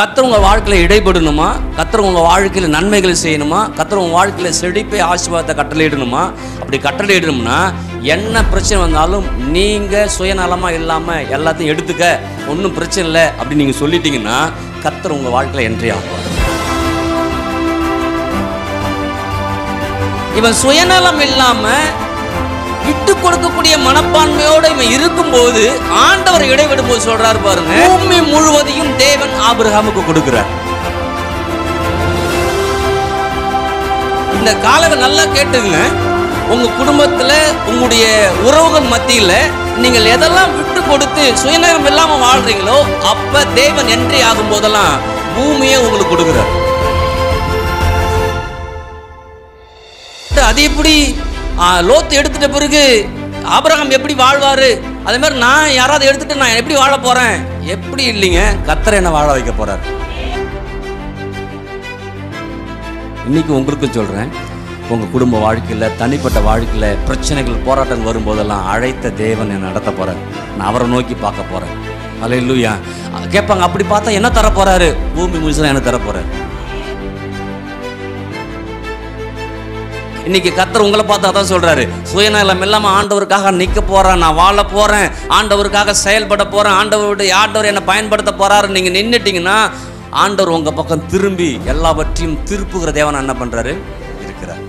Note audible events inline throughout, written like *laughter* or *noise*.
கத்தர் உங்கள் வாழ்க்கையில் இடைபடணுமா கத்தர் உங்கள் வாழ்க்கையில் நன்மைகளை செய்யணுமா கத்தர் உங்கள் வாழ்க்கையில் செழிப்பை ஆசீர்வாதத்தை கட்டளையிடணுமா அப்படி கட்டளையிடணும்னா என்ன பிரச்சனை வந்தாலும் நீங்கள் சுயநலமாக இல்லாமல் எல்லாத்தையும் எடுத்துக்க ஒன்றும் பிரச்சனை இல்லை அப்படின்னு நீங்கள் சொல்லிட்டீங்கன்னா கத்தர் உங்கள் வாழ்க்கையில் என்ட்ரி ஆகும் இவன் சுயநலம் இல்லாமல் விட்டு கொடுக்கக்கூடிய மனப்பான்மையோடு இவன் இருக்கும்போது ஆண்டவர் போது சொல்றார் பாருங்க பூமி முழுவதையும் தேவன் ஆபிரகாமுக்கு கொடுக்கிறார் இந்த காலவை நல்லா கேட்டுங்க உங்க குடும்பத்துல உங்களுடைய உறவுகள் மத்தியில் நீங்கள் எதெல்லாம் விட்டு கொடுத்து சுயநலம் இல்லாம வாழ்றீங்களோ அப்ப தேவன் என்றி ஆகும் போதெல்லாம் பூமியை உங்களுக்கு கொடுக்குறார் அது எப்படி லோத்து எடுத்துட்ட பிறகு ஆபரகம் எப்படி வாழ்வார் அதே மாதிரி நான் யாராவது எடுத்துட்டு நான் எப்படி வாழ போகிறேன் எப்படி இல்லைங்க கத்தரை என்ன வாழ வைக்க போகிறார் இன்றைக்கி உங்களுக்கும் சொல்கிறேன் உங்கள் குடும்ப வாழ்க்கையில் தனிப்பட்ட வாழ்க்கையில் பிரச்சனைகள் போராட்டம் வரும்போதெல்லாம் அழைத்த தேவன் என்னை நடத்த போகிறேன் நான் அவரை நோக்கி பார்க்க போகிறேன் இல்லையா கேட்பாங்க அப்படி பார்த்தா என்ன தர போகிறாரு பூமி முடிச்சுதான் என்ன தர போகிறாரு இன்னைக்கு கத்தர் உங்களை பார்த்து அதான் சொல்கிறாரு சுயநலம் இல்லாமல் ஆண்டவருக்காக நிற்க போறேன் நான் வாழ போகிறேன் ஆண்டவருக்காக செயல்பட போகிறேன் ஆண்டவருடைய ஆண்டவர் என்னை பயன்படுத்த போறாரு நீங்கள் நின்றுட்டிங்கன்னா ஆண்டவர் உங்கள் பக்கம் திரும்பி எல்லாவற்றையும் திருப்புகிற தேவன் என்ன பண்ணுறாரு இருக்கிறார்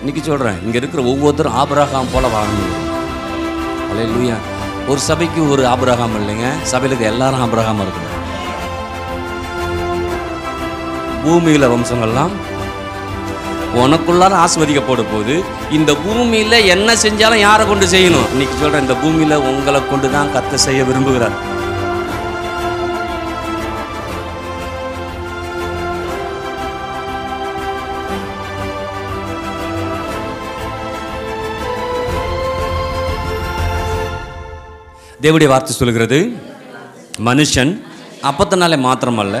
இன்னைக்கு சொல்கிறேன் இங்கே இருக்கிற ஒவ்வொருத்தரும் ஆபராகாம் போல வாழணும் ஒரு சபைக்கு ஒரு ஆபராகாம் இல்லைங்க சபையில் இருக்க எல்லாரும் ஆபராகாம் இருக்கணும் பூமியில் வம்சங்கள்லாம் உனக்குள்ளார ஆஸ்வதிக்கப்பட போது இந்த பூமியில் என்ன செஞ்சாலும் யாரை கொண்டு செய்யணும் இன்னைக்கு சொல்கிறேன் இந்த பூமியில் உங்களை கொண்டு தான் கத்த செய்ய விரும்புகிறார் தேவடைய வார்த்தை சொல்கிறது மனுஷன் அப்பத்தினாலே மாத்திரமல்ல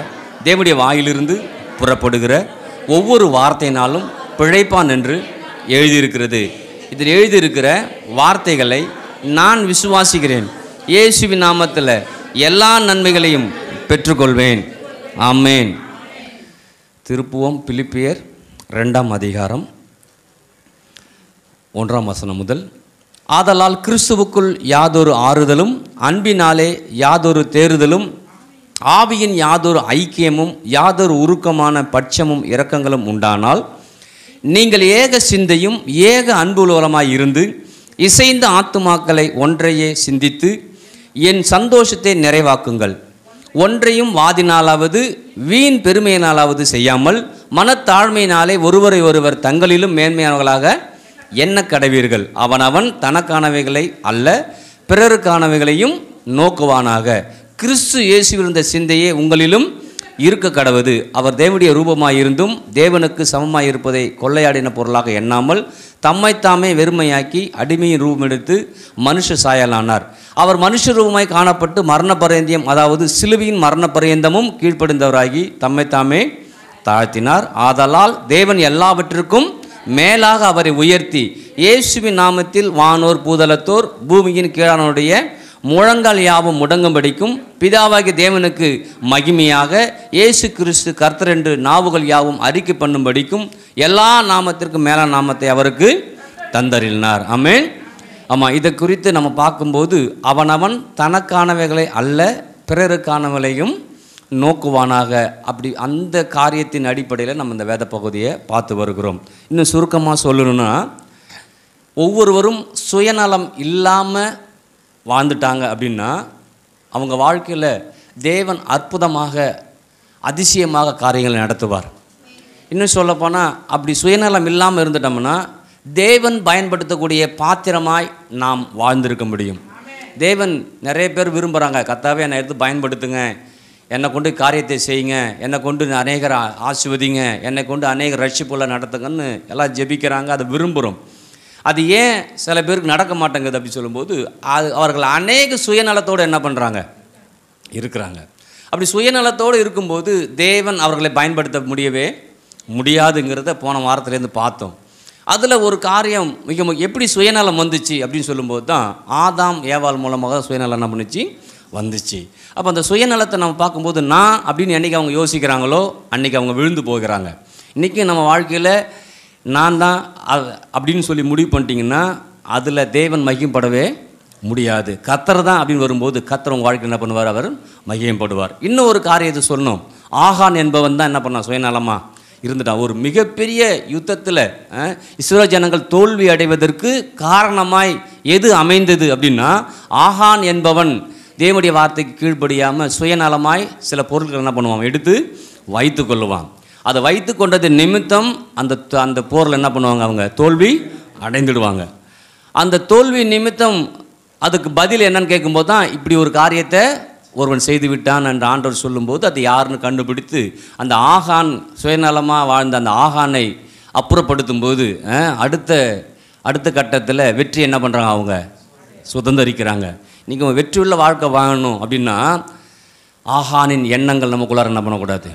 தேவடைய வாயிலிருந்து புறப்படுகிற ஒவ்வொரு வார்த்தையினாலும் பிழைப்பான் என்று எழுதியிருக்கிறது இதில் எழுதியிருக்கிற வார்த்தைகளை நான் விசுவாசிக்கிறேன் இயேசுவின் நாமத்தில் எல்லா நன்மைகளையும் பெற்றுக்கொள்வேன் ஆமேன் திருப்புவம் பிலிப்பியர் ரெண்டாம் அதிகாரம் ஒன்றாம் வசனம் முதல் ஆதலால் கிறிஸ்துவுக்குள் யாதொரு ஆறுதலும் அன்பினாலே யாதொரு தேறுதலும் ஆவியின் யாதொரு ஐக்கியமும் யாதொரு உருக்கமான பட்சமும் இரக்கங்களும் உண்டானால் நீங்கள் ஏக சிந்தையும் ஏக அன்புலோலமாய் இருந்து இசைந்த ஆத்துமாக்களை ஒன்றையே சிந்தித்து என் சந்தோஷத்தை நிறைவாக்குங்கள் ஒன்றையும் வாதினாலாவது வீண் பெருமையினாலாவது செய்யாமல் மனத்தாழ்மையினாலே ஒருவரை ஒருவர் தங்களிலும் மேன்மையானவர்களாக என்ன கடவீர்கள் அவனவன் தனக்கானவைகளை அல்ல பிறருக்கானவைகளையும் நோக்குவானாக கிறிஸ்து இயேசுவிருந்த சிந்தையே உங்களிலும் இருக்க கடவுது அவர் தேவனுடைய ரூபமாயிருந்தும் தேவனுக்கு சமமாக இருப்பதை கொள்ளையாடின பொருளாக எண்ணாமல் தம்மைத்தாமே வெறுமையாக்கி அடிமையின் ரூபம் எடுத்து மனுஷ சாயலானார் அவர் மனுஷ ரூபமாய் காணப்பட்டு மரண பரியந்தியம் அதாவது சிலுவியின் மரண கீழ்ப்படுந்தவராகி தம்மைத்தாமே தாழ்த்தினார் ஆதலால் தேவன் எல்லாவற்றிற்கும் மேலாக அவரை உயர்த்தி இயேசுவின் நாமத்தில் வானோர் பூதலத்தோர் பூமியின் கீழானோடைய முழங்கால் யாவும் முடங்கும்படிக்கும் பிதாவாகிய தேவனுக்கு மகிமையாக இயேசு கிறிஸ்து கர்த்தர் என்று நாவுகள் யாவும் அறிக்கை பண்ணும்படிக்கும் எல்லா நாமத்திற்கும் மேலான நாமத்தை அவருக்கு தந்தறினார் ஆமேன் ஆமாம் இதை குறித்து நம்ம பார்க்கும்போது அவனவன் தனக்கானவைகளை அல்ல பிறருக்கானவளையும் நோக்குவானாக அப்படி அந்த காரியத்தின் அடிப்படையில் நம்ம இந்த வேத பகுதியை பார்த்து வருகிறோம் இன்னும் சுருக்கமாக சொல்லணும்னா ஒவ்வொருவரும் சுயநலம் இல்லாமல் வாழ்ந்துட்டாங்க அப்படின்னா அவங்க வாழ்க்கையில் தேவன் அற்புதமாக அதிசயமாக காரியங்களை நடத்துவார் இன்னும் சொல்லப்போனால் அப்படி சுயநலம் இல்லாமல் இருந்துட்டோம்னா தேவன் பயன்படுத்தக்கூடிய பாத்திரமாய் நாம் வாழ்ந்திருக்க முடியும் தேவன் நிறைய பேர் விரும்புகிறாங்க கத்தாவே என்னை எடுத்து பயன்படுத்துங்க என்னை கொண்டு காரியத்தை செய்யுங்க என்னை கொண்டு அநேகர் ஆசிர்வதிங்க என்னை கொண்டு அநேக ரட்சிப்புள்ள நடத்துங்கன்னு எல்லாம் ஜெபிக்கிறாங்க அதை விரும்புகிறோம் அது ஏன் சில பேருக்கு நடக்க மாட்டேங்குது அப்படி சொல்லும்போது அது அவர்கள் அநேக சுயநலத்தோடு என்ன பண்ணுறாங்க இருக்கிறாங்க அப்படி சுயநலத்தோடு இருக்கும்போது தேவன் அவர்களை பயன்படுத்த முடியவே முடியாதுங்கிறத போன வாரத்துலேருந்து பார்த்தோம் அதில் ஒரு காரியம் மிக எப்படி சுயநலம் வந்துச்சு அப்படின்னு சொல்லும்போது தான் ஆதாம் ஏவால் மூலமாக சுயநலம் என்ன பண்ணுச்சு வந்துச்சு அப்போ அந்த சுயநலத்தை நம்ம பார்க்கும்போது நான் அப்படின்னு என்றைக்கு அவங்க யோசிக்கிறாங்களோ அன்றைக்கி அவங்க விழுந்து போகிறாங்க இன்றைக்கி நம்ம வாழ்க்கையில் நான் தான் அப்படின்னு சொல்லி முடிவு பண்ணிட்டீங்கன்னா அதில் தேவன் மகிம்படவே முடியாது கத்தரை தான் அப்படின்னு வரும்போது கத்தரை உங்கள் வாழ்க்கை என்ன பண்ணுவார் அவர் மகிமப்படுவார் இன்னும் ஒரு காரியத்தை சொல்லணும் ஆகான் என்பவன் தான் என்ன பண்ணான் சுயநலமாக இருந்துட்டான் ஒரு மிகப்பெரிய யுத்தத்தில் இஸ்ரோ ஜனங்கள் தோல்வி அடைவதற்கு காரணமாய் எது அமைந்தது அப்படின்னா ஆகான் என்பவன் தேவனுடைய வார்த்தைக்கு கீழ்ப்படியாமல் சுயநலமாய் சில பொருட்கள் என்ன பண்ணுவான் எடுத்து வைத்து கொள்ளுவான் அதை வைத்து கொண்டது நிமித்தம் அந்த அந்த போரில் என்ன பண்ணுவாங்க அவங்க தோல்வி அடைந்துடுவாங்க அந்த தோல்வி நிமித்தம் அதுக்கு பதில் என்னன்னு கேட்கும்போது தான் இப்படி ஒரு காரியத்தை ஒருவன் செய்து விட்டான் என்று ஆண்டவர் சொல்லும்போது அதை யாருன்னு கண்டுபிடித்து அந்த ஆகான் சுயநலமாக வாழ்ந்த அந்த ஆகானை அப்புறப்படுத்தும் போது அடுத்த அடுத்த கட்டத்தில் வெற்றி என்ன பண்ணுறாங்க அவங்க சுதந்திரிக்கிறாங்க நீங்கள் வெற்றியுள்ள வாழ்க்கை வாங்கணும் அப்படின்னா ஆகானின் எண்ணங்கள் நமக்குள்ளார என்ன பண்ணக்கூடாது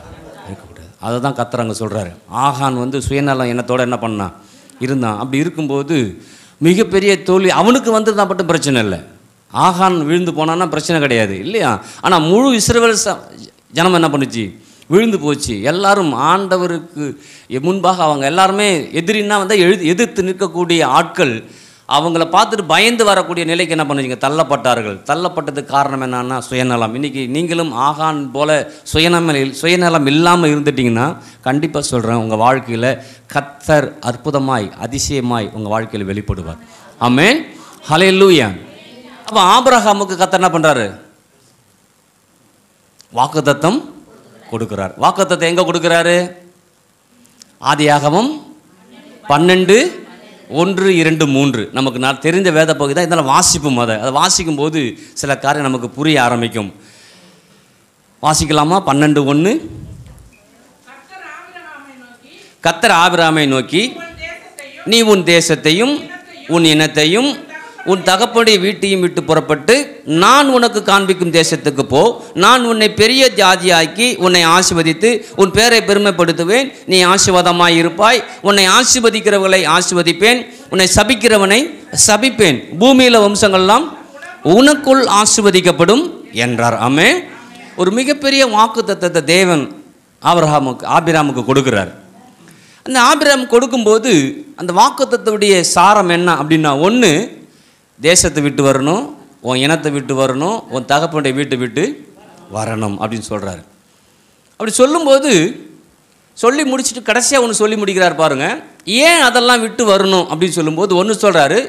அதை தான் கத்துறாங்க சொல்கிறாரு ஆகான் வந்து சுயநலம் எண்ணத்தோடு என்ன பண்ணான் இருந்தான் அப்படி இருக்கும்போது மிகப்பெரிய தோல்வி அவனுக்கு தான் மட்டும் பிரச்சனை இல்லை ஆகான் விழுந்து போனான்னா பிரச்சனை கிடையாது இல்லையா ஆனால் முழு ச ஜனம் என்ன பண்ணுச்சு விழுந்து போச்சு எல்லாரும் ஆண்டவருக்கு முன்பாக அவங்க எல்லாருமே எதிரின்னா வந்து எழு எதிர்த்து நிற்கக்கூடிய ஆட்கள் அவங்கள பார்த்துட்டு பயந்து வரக்கூடிய நிலைக்கு என்ன பண்ணுவீங்க தள்ளப்பட்டார்கள் தள்ளப்பட்டதுக்கு காரணம் என்னன்னா சுயநலம் இன்றைக்கி நீங்களும் ஆகான் போல் சுயநலம் சுயநலம் இல்லாமல் இருந்துட்டிங்கன்னா கண்டிப்பாக சொல்கிறேன் உங்கள் வாழ்க்கையில் கத்தர் அற்புதமாய் அதிசயமாய் உங்கள் வாழ்க்கையில் வெளிப்படுவார் ஆமே ஹலே லூயா அப்போ ஆபரகாமுக்கு கத்தர் என்ன பண்ணுறாரு வாக்குத்தத்தம் கொடுக்குறார் வாக்குத்தத்தை எங்கே கொடுக்குறாரு ஆதியாகவும் பன்னெண்டு ஒன்று இரண்டு மூன்று நமக்கு நான் தெரிந்த வேத பகுதி தான் இதெல்லாம் வாசிப்போம் அதை அதை வாசிக்கும் போது சில காரியம் நமக்கு புரிய ஆரம்பிக்கும் வாசிக்கலாமா பன்னெண்டு ஒன்று கத்தர் ஆபிராமை நோக்கி நீ உன் தேசத்தையும் உன் இனத்தையும் உன் தகப்பனுடைய வீட்டையும் விட்டு புறப்பட்டு நான் உனக்கு காண்பிக்கும் தேசத்துக்கு போ நான் உன்னை பெரிய ஜாதியாக்கி உன்னை ஆசிர்வதித்து உன் பேரை பெருமைப்படுத்துவேன் நீ ஆசிர்வாதமாக இருப்பாய் உன்னை ஆசிர்வதிக்கிறவர்களை ஆசிர்வதிப்பேன் உன்னை சபிக்கிறவனை சபிப்பேன் பூமியில் வம்சங்கள்லாம் உனக்குள் ஆசிர்வதிக்கப்படும் என்றார் ஆமே ஒரு மிகப்பெரிய வாக்கு தத்தத்தை தேவன் ஆபிரஹாமுக்கு ஆபிராமுக்கு கொடுக்குறார் அந்த ஆபிராம் கொடுக்கும்போது அந்த வாக்கு தத்துவடைய சாரம் என்ன அப்படின்னா ஒன்று தேசத்தை விட்டு வரணும் உன் இனத்தை விட்டு வரணும் உன் தகப்பனுடைய வீட்டை விட்டு வரணும் அப்படின்னு சொல்கிறாரு அப்படி சொல்லும்போது சொல்லி முடிச்சுட்டு கடைசியாக ஒன்று சொல்லி முடிக்கிறார் பாருங்கள் ஏன் அதெல்லாம் விட்டு வரணும் அப்படின்னு சொல்லும்போது ஒன்று சொல்கிறாரு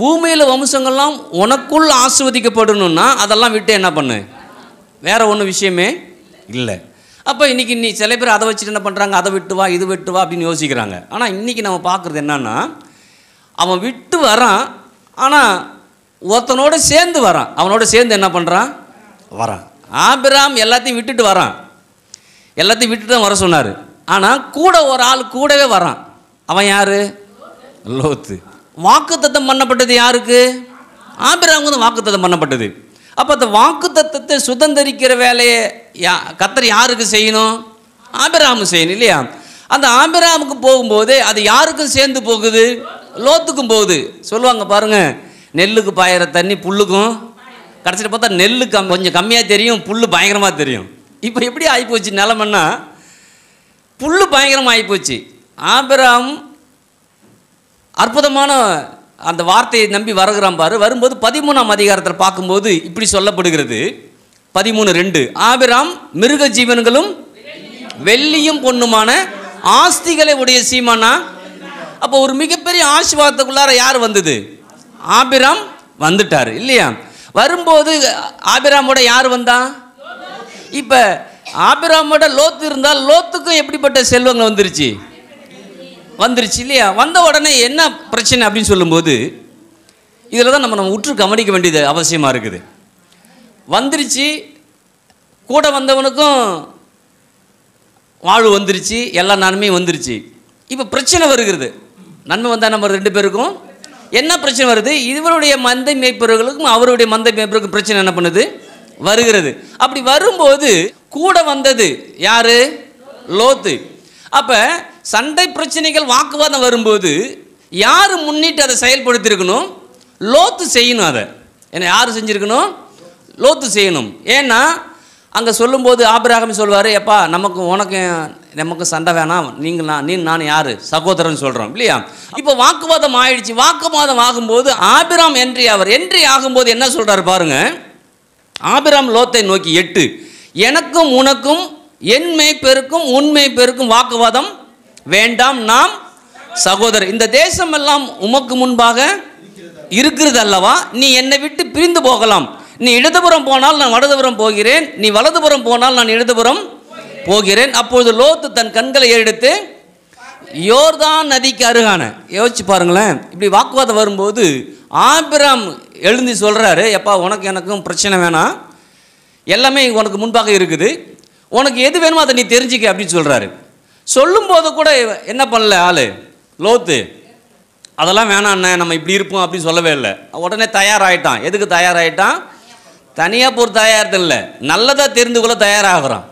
பூமியில் வம்சங்கள்லாம் உனக்குள் ஆசிர்வதிக்கப்படணும்னா அதெல்லாம் விட்டு என்ன பண்ணு வேறு ஒன்றும் விஷயமே இல்லை அப்போ இன்றைக்கி நீ சில பேர் அதை வச்சுட்டு என்ன பண்ணுறாங்க அதை விட்டு வா இது விட்டு வா அப்படின்னு யோசிக்கிறாங்க ஆனால் இன்றைக்கி நம்ம பார்க்குறது என்னென்னா அவன் விட்டு வரான் ஆனால் ஒருத்தனோட சேர்ந்து வரான் அவனோட சேர்ந்து என்ன பண்ணுறான் வரான் ஆபிராம் எல்லாத்தையும் விட்டுட்டு வரான் எல்லாத்தையும் விட்டுட்டு தான் வர சொன்னார் ஆனால் கூட ஒரு ஆள் கூடவே வரான் அவன் யார் லோத்து வாக்குத்தத்தம் பண்ணப்பட்டது யாருக்கு ஆபிராம் வந்து வாக்குத்தத்தம் பண்ணப்பட்டது அப்போ அந்த வாக்குத்தத்தத்தை சுதந்திரிக்கிற வேலையை யா கத்தர் யாருக்கு செய்யணும் ஆபிராமு செய்யணும் இல்லையா அந்த ஆபிராமுக்கு போகும்போது அது யாருக்கும் சேர்ந்து போகுது லோத்துக்கும் போகுது சொல்லுவாங்க பாருங்கள் நெல்லுக்கு பாயிற தண்ணி புல்லுக்கும் கிடச்சிட்டு பார்த்தா நெல்லு கம் கொஞ்சம் கம்மியாக தெரியும் புல் பயங்கரமாக தெரியும் இப்போ எப்படி ஆகிப்போச்சு நிலமன்னா புல் பயங்கரமாக ஆகிப்போச்சு ஆபிராம் அற்புதமான அந்த வார்த்தையை நம்பி வருகிறான் பாரு வரும்போது பதிமூணாம் அதிகாரத்தில் பார்க்கும்போது இப்படி சொல்லப்படுகிறது பதிமூணு ரெண்டு ஆபிராம் மிருக ஜீவன்களும் வெள்ளியும் பொண்ணுமான ஆஸ்திகளை உடைய சீமானா அப்போ ஒரு மிகப்பெரிய ஆசிர்வாதத்துக்குள்ளார யார் வந்தது ஆபிராம் வந்துட்டார் இல்லையா வரும்போது ஆபிராமோட யார் வந்தா இப்போ ஆபிராமோட லோத்து இருந்தால் லோத்துக்கும் எப்படிப்பட்ட செல்வங்கள் வந்துருச்சு வந்துருச்சு இல்லையா வந்த உடனே என்ன பிரச்சனை அப்படின்னு சொல்லும்போது இதில் தான் நம்ம நம்ம உற்று கவனிக்க வேண்டியது அவசியமாக இருக்குது வந்துருச்சு கூட வந்தவனுக்கும் வாழ்வு வந்துருச்சு எல்லா நானுமே வந்துருச்சு இப்போ பிரச்சனை வருகிறது நன்மை வந்தால் நம்ம ரெண்டு பேருக்கும் என்ன பிரச்சனை வருது இவருடைய மந்தை மேய்ப்பவர்களுக்கும் அவருடைய மந்தை மேய்ப்பவருக்கும் பிரச்சனை என்ன பண்ணுது வருகிறது அப்படி வரும்போது கூட வந்தது யாரு லோத்து அப்போ சண்டை பிரச்சனைகள் வாக்குவாதம் வரும்போது யார் முன்னிட்டு அதை செயல்படுத்தியிருக்கணும் லோத்து செய்யணும் அதை ஏன்னா யார் செஞ்சுருக்கணும் லோத்து செய்யணும் ஏன்னா அங்கே சொல்லும்போது ஆபிராகமி சொல்வார் எப்பா நமக்கு உனக்கு நமக்கு சண்டை வேணாம் நீங்கள் நான் நீ நான் யார் சகோதரன் சொல்கிறோம் இல்லையா இப்போ வாக்குவாதம் ஆயிடுச்சு வாக்குவாதம் ஆகும்போது ஆபிராம் என்றி அவர் என்றி ஆகும்போது என்ன சொல்கிறார் பாருங்க ஆபிராம் லோத்தை நோக்கி எட்டு எனக்கும் உனக்கும் என்மை பெருக்கும் உண்மை பெருக்கும் வாக்குவாதம் வேண்டாம் நாம் சகோதரர் இந்த தேசம் எல்லாம் உமக்கு முன்பாக இருக்கிறது அல்லவா நீ என்னை விட்டு பிரிந்து போகலாம் நீ இடதுபுறம் போனால் நான் வலதுபுறம் போகிறேன் நீ வலதுபுறம் போனால் நான் இடதுபுறம் போகிறேன் அப்பொழுது லோத்து தன் கண்களை எடுத்து யோர்தான் நதிக்கு அருகான யோசிச்சு பாருங்களேன் இப்படி வாக்குவாதம் வரும்போது ஆபிராம் எழுந்து சொல்கிறாரு எப்பா உனக்கு எனக்கும் பிரச்சனை வேணாம் எல்லாமே உனக்கு முன்பாக இருக்குது உனக்கு எது வேணுமோ அதை நீ தெரிஞ்சிக்க அப்படின்னு சொல்கிறாரு சொல்லும்போது கூட என்ன பண்ணல ஆள் லோத்து அதெல்லாம் வேணாண்ணே நம்ம இப்படி இருப்போம் அப்படின்னு சொல்லவே இல்லை உடனே தயாராகிட்டான் எதுக்கு தயாராகிட்டான் தனியாக போர் தயாரிதில்லை நல்லதாக தெரிந்து கொள்ள தயாராகிறான்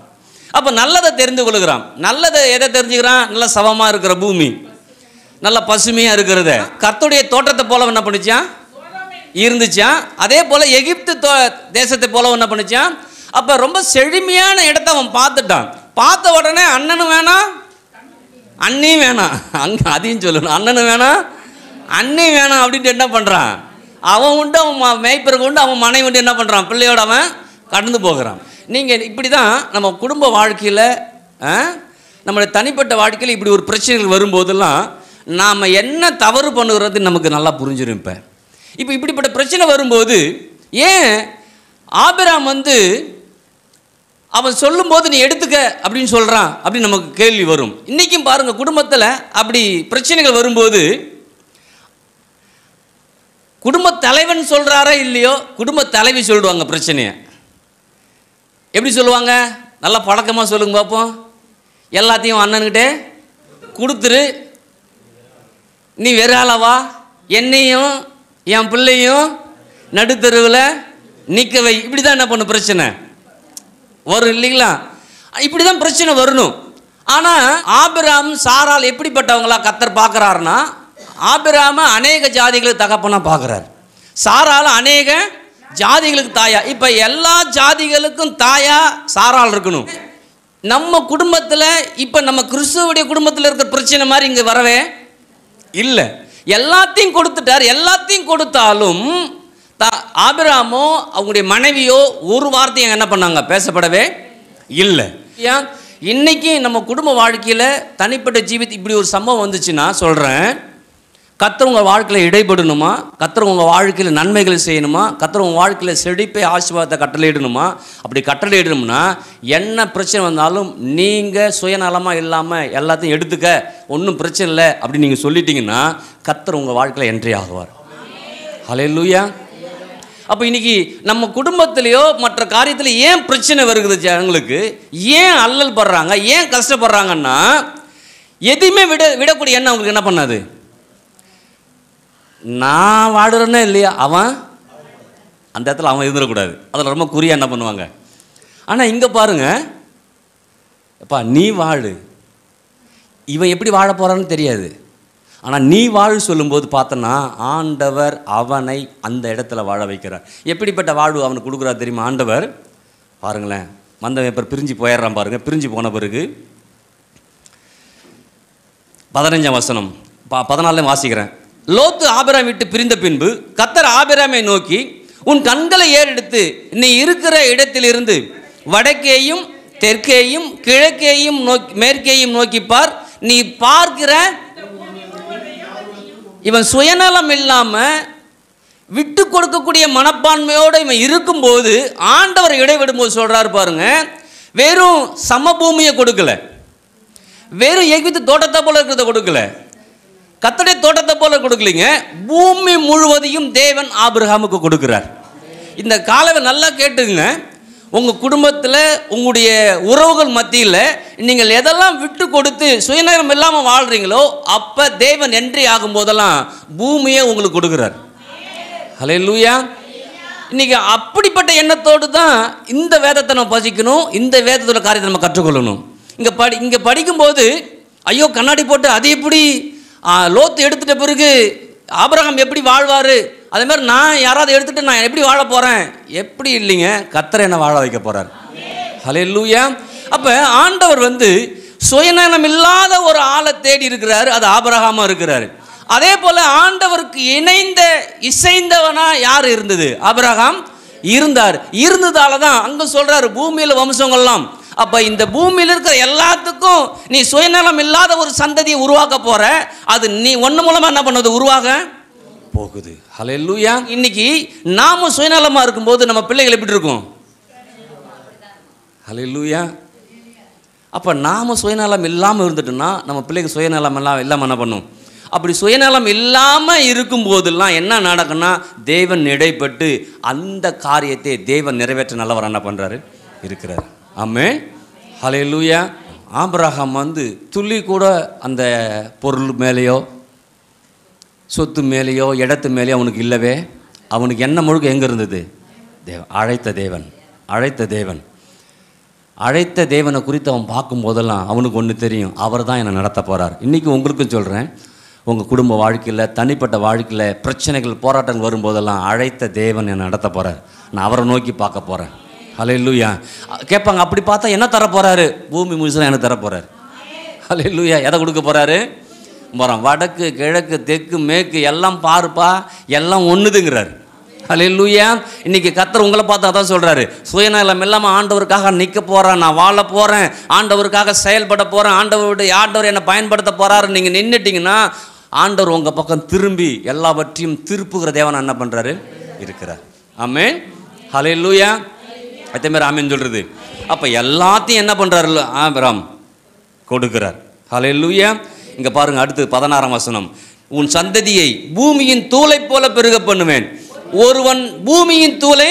அப்போ நல்லதை தெரிந்து கொள்கிறான் நல்லதை எதை தெரிஞ்சுக்கிறான் நல்ல சவமாக இருக்கிற பூமி நல்லா பசுமையாக இருக்கிறத கத்துடைய தோட்டத்தை போல என்ன பண்ணிச்சான் இருந்துச்சான் அதே போல் எகிப்து தோ தேசத்தை போல என்ன பண்ணிச்சான் அப்போ ரொம்ப செழுமையான இடத்த அவன் பார்த்துட்டான் பார்த்த உடனே அண்ணனும் வேணாம் அண்ணியும் வேணாம் அங்கே அதையும் சொல்லணும் அண்ணனும் வேணாம் அண்ணியும் வேணாம் அப்படின்ட்டு என்ன பண்ணுறான் அவன் உண்டு அவன் மேய்ப்பிற்கு உண்டு அவன் மனைவி உண்டு என்ன பண்ணுறான் பிள்ளையோட அவன் கடந்து போகிறான் நீங்கள் இப்படி தான் நம்ம குடும்ப வாழ்க்கையில் நம்மளுடைய தனிப்பட்ட வாழ்க்கையில் இப்படி ஒரு பிரச்சனைகள் வரும்போதெல்லாம் நாம் என்ன தவறு பண்ணுறது நமக்கு நல்லா புரிஞ்சிடும் இப்போ இப்போ இப்படிப்பட்ட பிரச்சனை வரும்போது ஏன் ஆபிராம் வந்து அவன் சொல்லும்போது நீ எடுத்துக்க அப்படின்னு சொல்கிறான் அப்படின்னு நமக்கு கேள்வி வரும் இன்றைக்கும் பாருங்கள் குடும்பத்தில் அப்படி பிரச்சனைகள் வரும்போது குடும்ப தலைவன் சொல்கிறாரா இல்லையோ குடும்ப தலைவி சொல்லுவாங்க பிரச்சனையை எப்படி சொல்லுவாங்க நல்லா பழக்கமாக சொல்லுங்க பார்ப்போம் எல்லாத்தையும் அண்ணனுக்கிட்டே கொடுத்துரு நீ வெறாலவா என்னையும் என் பிள்ளையும் நடுத்தருவில் நிற்கவை இப்படி தான் என்ன பண்ணும் பிரச்சனை வரும் இல்லைங்களா இப்படி தான் பிரச்சனை வரணும் ஆனால் ஆபிராம் சாரால் எப்படிப்பட்டவங்களா கத்தர் பார்க்குறாருன்னா ஆபிராம அநேக ஜாதிகளுக்கு தகப்பனாக பார்க்குறாரு சாரால் அநேக ஜாதிகளுக்கு தாயா இப்போ எல்லா ஜாதிகளுக்கும் தாயா சாரால் இருக்கணும் நம்ம குடும்பத்தில் இப்போ நம்ம கிறிஸ்துவடைய குடும்பத்தில் இருக்கிற பிரச்சனை மாதிரி இங்கே வரவே இல்லை எல்லாத்தையும் கொடுத்துட்டார் எல்லாத்தையும் கொடுத்தாலும் தா ஆபிராமோ அவங்களுடைய மனைவியோ ஒரு வார்த்தையும் என்ன பண்ணாங்க பேசப்படவே இல்லை ஏன் இன்றைக்கி நம்ம குடும்ப வாழ்க்கையில் தனிப்பட்ட ஜீவித்து இப்படி ஒரு சம்பவம் வந்துச்சுன்னா சொல்கிறேன் கத்தர் உங்கள் வாழ்க்கையில் இடைபடணுமா கத்தர் உங்கள் வாழ்க்கையில் நன்மைகளை செய்யணுமா கத்தர் உங்கள் வாழ்க்கையில் செழிப்பை ஆசீர்வாதத்தை கட்டளையிடணுமா அப்படி கட்டளையிடணும்னா என்ன பிரச்சனை வந்தாலும் நீங்கள் சுயநலமாக இல்லாமல் எல்லாத்தையும் எடுத்துக்க ஒன்றும் பிரச்சனை இல்லை அப்படின்னு நீங்கள் சொல்லிட்டீங்கன்னா கத்தர் உங்கள் வாழ்க்கையில் என்ட்ரி ஆகுவார் ஹலே லூயா அப்போ இன்றைக்கி நம்ம குடும்பத்திலேயோ மற்ற காரியத்தில் ஏன் பிரச்சனை வருகிறது ஜனங்களுக்கு ஏன் அல்லல் படுறாங்க ஏன் கஷ்டப்படுறாங்கன்னா எதையுமே விட விடக்கூடிய எண்ணம் அவங்களுக்கு என்ன பண்ணாது நான் வாடுறேன்னா இல்லையா அவன் அந்த இடத்துல அவன் இருந்துடக்கூடாது அதில் ரொம்ப குறியாக என்ன பண்ணுவாங்க ஆனால் இங்கே பாருங்கள் எப்பா நீ வாழு இவன் எப்படி வாழ போகிறான்னு தெரியாது ஆனால் நீ வாழ் சொல்லும்போது பார்த்தோன்னா ஆண்டவர் அவனை அந்த இடத்துல வாழ வைக்கிறார் எப்படிப்பட்ட வாழ்வு அவனுக்கு கொடுக்குறா தெரியுமா ஆண்டவர் பாருங்களேன் வந்தவன் இப்போ பிரிஞ்சு போயிடுறான் பாருங்கள் பிரிஞ்சு போன பிறகு பதினஞ்சாம் வசனம் பா பதினாலையும் வாசிக்கிறேன் லோத்து ஆபிராம் விட்டு பிரிந்த பின்பு கத்தர் ஆபிராமை நோக்கி உன் கண்களை ஏறெடுத்து நீ இருக்கிற இடத்திலிருந்து வடக்கேயும் தெற்கேயும் கிழக்கேயும் நோக்கி மேற்கேயும் நோக்கி பார் நீ பார்க்கிற இவன் சுயநலம் இல்லாமல் விட்டு கொடுக்கக்கூடிய மனப்பான்மையோடு இவன் இருக்கும்போது ஆண்டவர் இடைவிடும்போது சொல்கிறாரு பாருங்க வெறும் சமபூமியை கொடுக்கல வெறும் எகித்து தோட்டத்தை போல இருக்கிறத கொடுக்கல கத்தடை தோட்டத்தை போல கொடுக்கலீங்க பூமி முழுவதையும் தேவன் ஆபிரகாமுக்கு கொடுக்குறார் இந்த காலவை நல்லா கேட்டுங்க உங்கள் குடும்பத்தில் உங்களுடைய உறவுகள் மத்தியில் நீங்கள் எதெல்லாம் விட்டு கொடுத்து சுயநகரம் இல்லாமல் வாழ்கிறீங்களோ அப்போ தேவன் என்ட்ரி ஆகும்போதெல்லாம் பூமியை உங்களுக்கு கொடுக்குறார் ஹலே லூயா இன்றைக்கி அப்படிப்பட்ட எண்ணத்தோடு தான் இந்த வேதத்தை நம்ம பசிக்கணும் இந்த வேதத்தோட காரியத்தை நம்ம கற்றுக்கொள்ளணும் இங்கே படி இங்கே படிக்கும்போது ஐயோ கண்ணாடி போட்டு அது எப்படி லோத்து எடுத்துகிட்ட பிறகு ஆபரகம் எப்படி வாழ்வார் அதே மாதிரி நான் யாராவது எடுத்துகிட்டு நான் எப்படி வாழ போகிறேன் எப்படி இல்லைங்க கத்தரை என்னை வாழ வைக்க போகிறார் ஹலே லூயா அப்போ ஆண்டவர் வந்து சுயநலம் இல்லாத ஒரு ஆளை தேடி இருக்கிறார் அது ஆபரகமாக இருக்கிறார் அதே போல் ஆண்டவருக்கு இணைந்த இசைந்தவனாக யார் இருந்தது ஆபரகாம் இருந்தார் இருந்ததால தான் அங்கே சொல்கிறாரு பூமியில் வம்சங்கள்லாம் அப்போ இந்த பூமியில் இருக்கிற எல்லாத்துக்கும் நீ சுயநலம் இல்லாத ஒரு சந்ததியை உருவாக்க போகிற அது நீ ஒன்று மூலமாக என்ன பண்ணுது உருவாக போகுது ஹலெல்லூயா இன்னைக்கு நாம் சுயநலமாக இருக்கும்போது நம்ம பிள்ளைகள் எப்படி இருக்கும் ஹலெல்லூயா அப்போ நாம் சுயநலம் இல்லாமல் இருந்துட்டோம்னா நம்ம பிள்ளைக்கு சுயநலம் எல்லாம் இல்லாமல் என்ன பண்ணும் அப்படி சுயநலம் இல்லாமல் இருக்கும்போதெல்லாம் என்ன நடக்குன்னா தேவன் இடைப்பட்டு அந்த காரியத்தை தேவன் நிறைவேற்ற நல்லவர் என்ன பண்ணுறாரு இருக்கிறார் ஆமே ஹலையிலூயா ஆபிரகாம் வந்து துள்ளி கூட அந்த பொருள் மேலேயோ சொத்து மேலேயோ இடத்து மேலேயோ அவனுக்கு இல்லவே அவனுக்கு என்ன முழுக்க எங்கே இருந்தது தேவ அழைத்த தேவன் அழைத்த தேவன் அழைத்த தேவனை குறித்து அவன் பார்க்கும் போதெல்லாம் அவனுக்கு ஒன்று தெரியும் அவர் தான் என்னை நடத்த போகிறார் இன்றைக்கி உங்களுக்கும் சொல்கிறேன் உங்கள் குடும்ப வாழ்க்கையில் தனிப்பட்ட வாழ்க்கையில் பிரச்சனைகள் போராட்டங்கள் வரும்போதெல்லாம் அழைத்த தேவன் என்னை நடத்த போகிறார் நான் அவரை நோக்கி பார்க்க போகிறேன் லூயா கேட்பாங்க அப்படி பார்த்தா என்ன தரப்போறாரு போகிறாரு பூமி முழுசில் என்ன தரப்போறாரு போகிறாரு லூயா எதை கொடுக்க போகிறாரு மரம் வடக்கு கிழக்கு தெற்கு மேற்கு எல்லாம் பாருப்பா எல்லாம் ஒன்றுதுங்கிறாரு லூயா இன்றைக்கி கத்தர் உங்களை பார்த்து அதான் சொல்கிறாரு சுயநலம் இல்லாமல் ஆண்டவருக்காக நிற்க போகிறேன் நான் வாழ போகிறேன் ஆண்டவருக்காக செயல்பட போகிறேன் ஆண்டவருடைய ஆண்டவர் என்னை பயன்படுத்த போகிறாரு நீங்கள் நின்றுட்டிங்கன்னா ஆண்டவர் உங்கள் பக்கம் திரும்பி எல்லாவற்றையும் திருப்புகிற தேவன் என்ன பண்ணுறாரு இருக்கிறார் ஆமே ஹலே லூயா அத்தனை பேர் ஆமின்னு சொல்கிறது அப்போ எல்லாத்தையும் என்ன பண்ணுறாரு ஆபிராம் கொடுக்கிறார் ஹலெல்லூயா இங்கே பாருங்கள் அடுத்து பதினாறாம் வசனம் உன் சந்ததியை பூமியின் தூளை போல பெருக பண்ணுவேன் ஒருவன் பூமியின் தூளை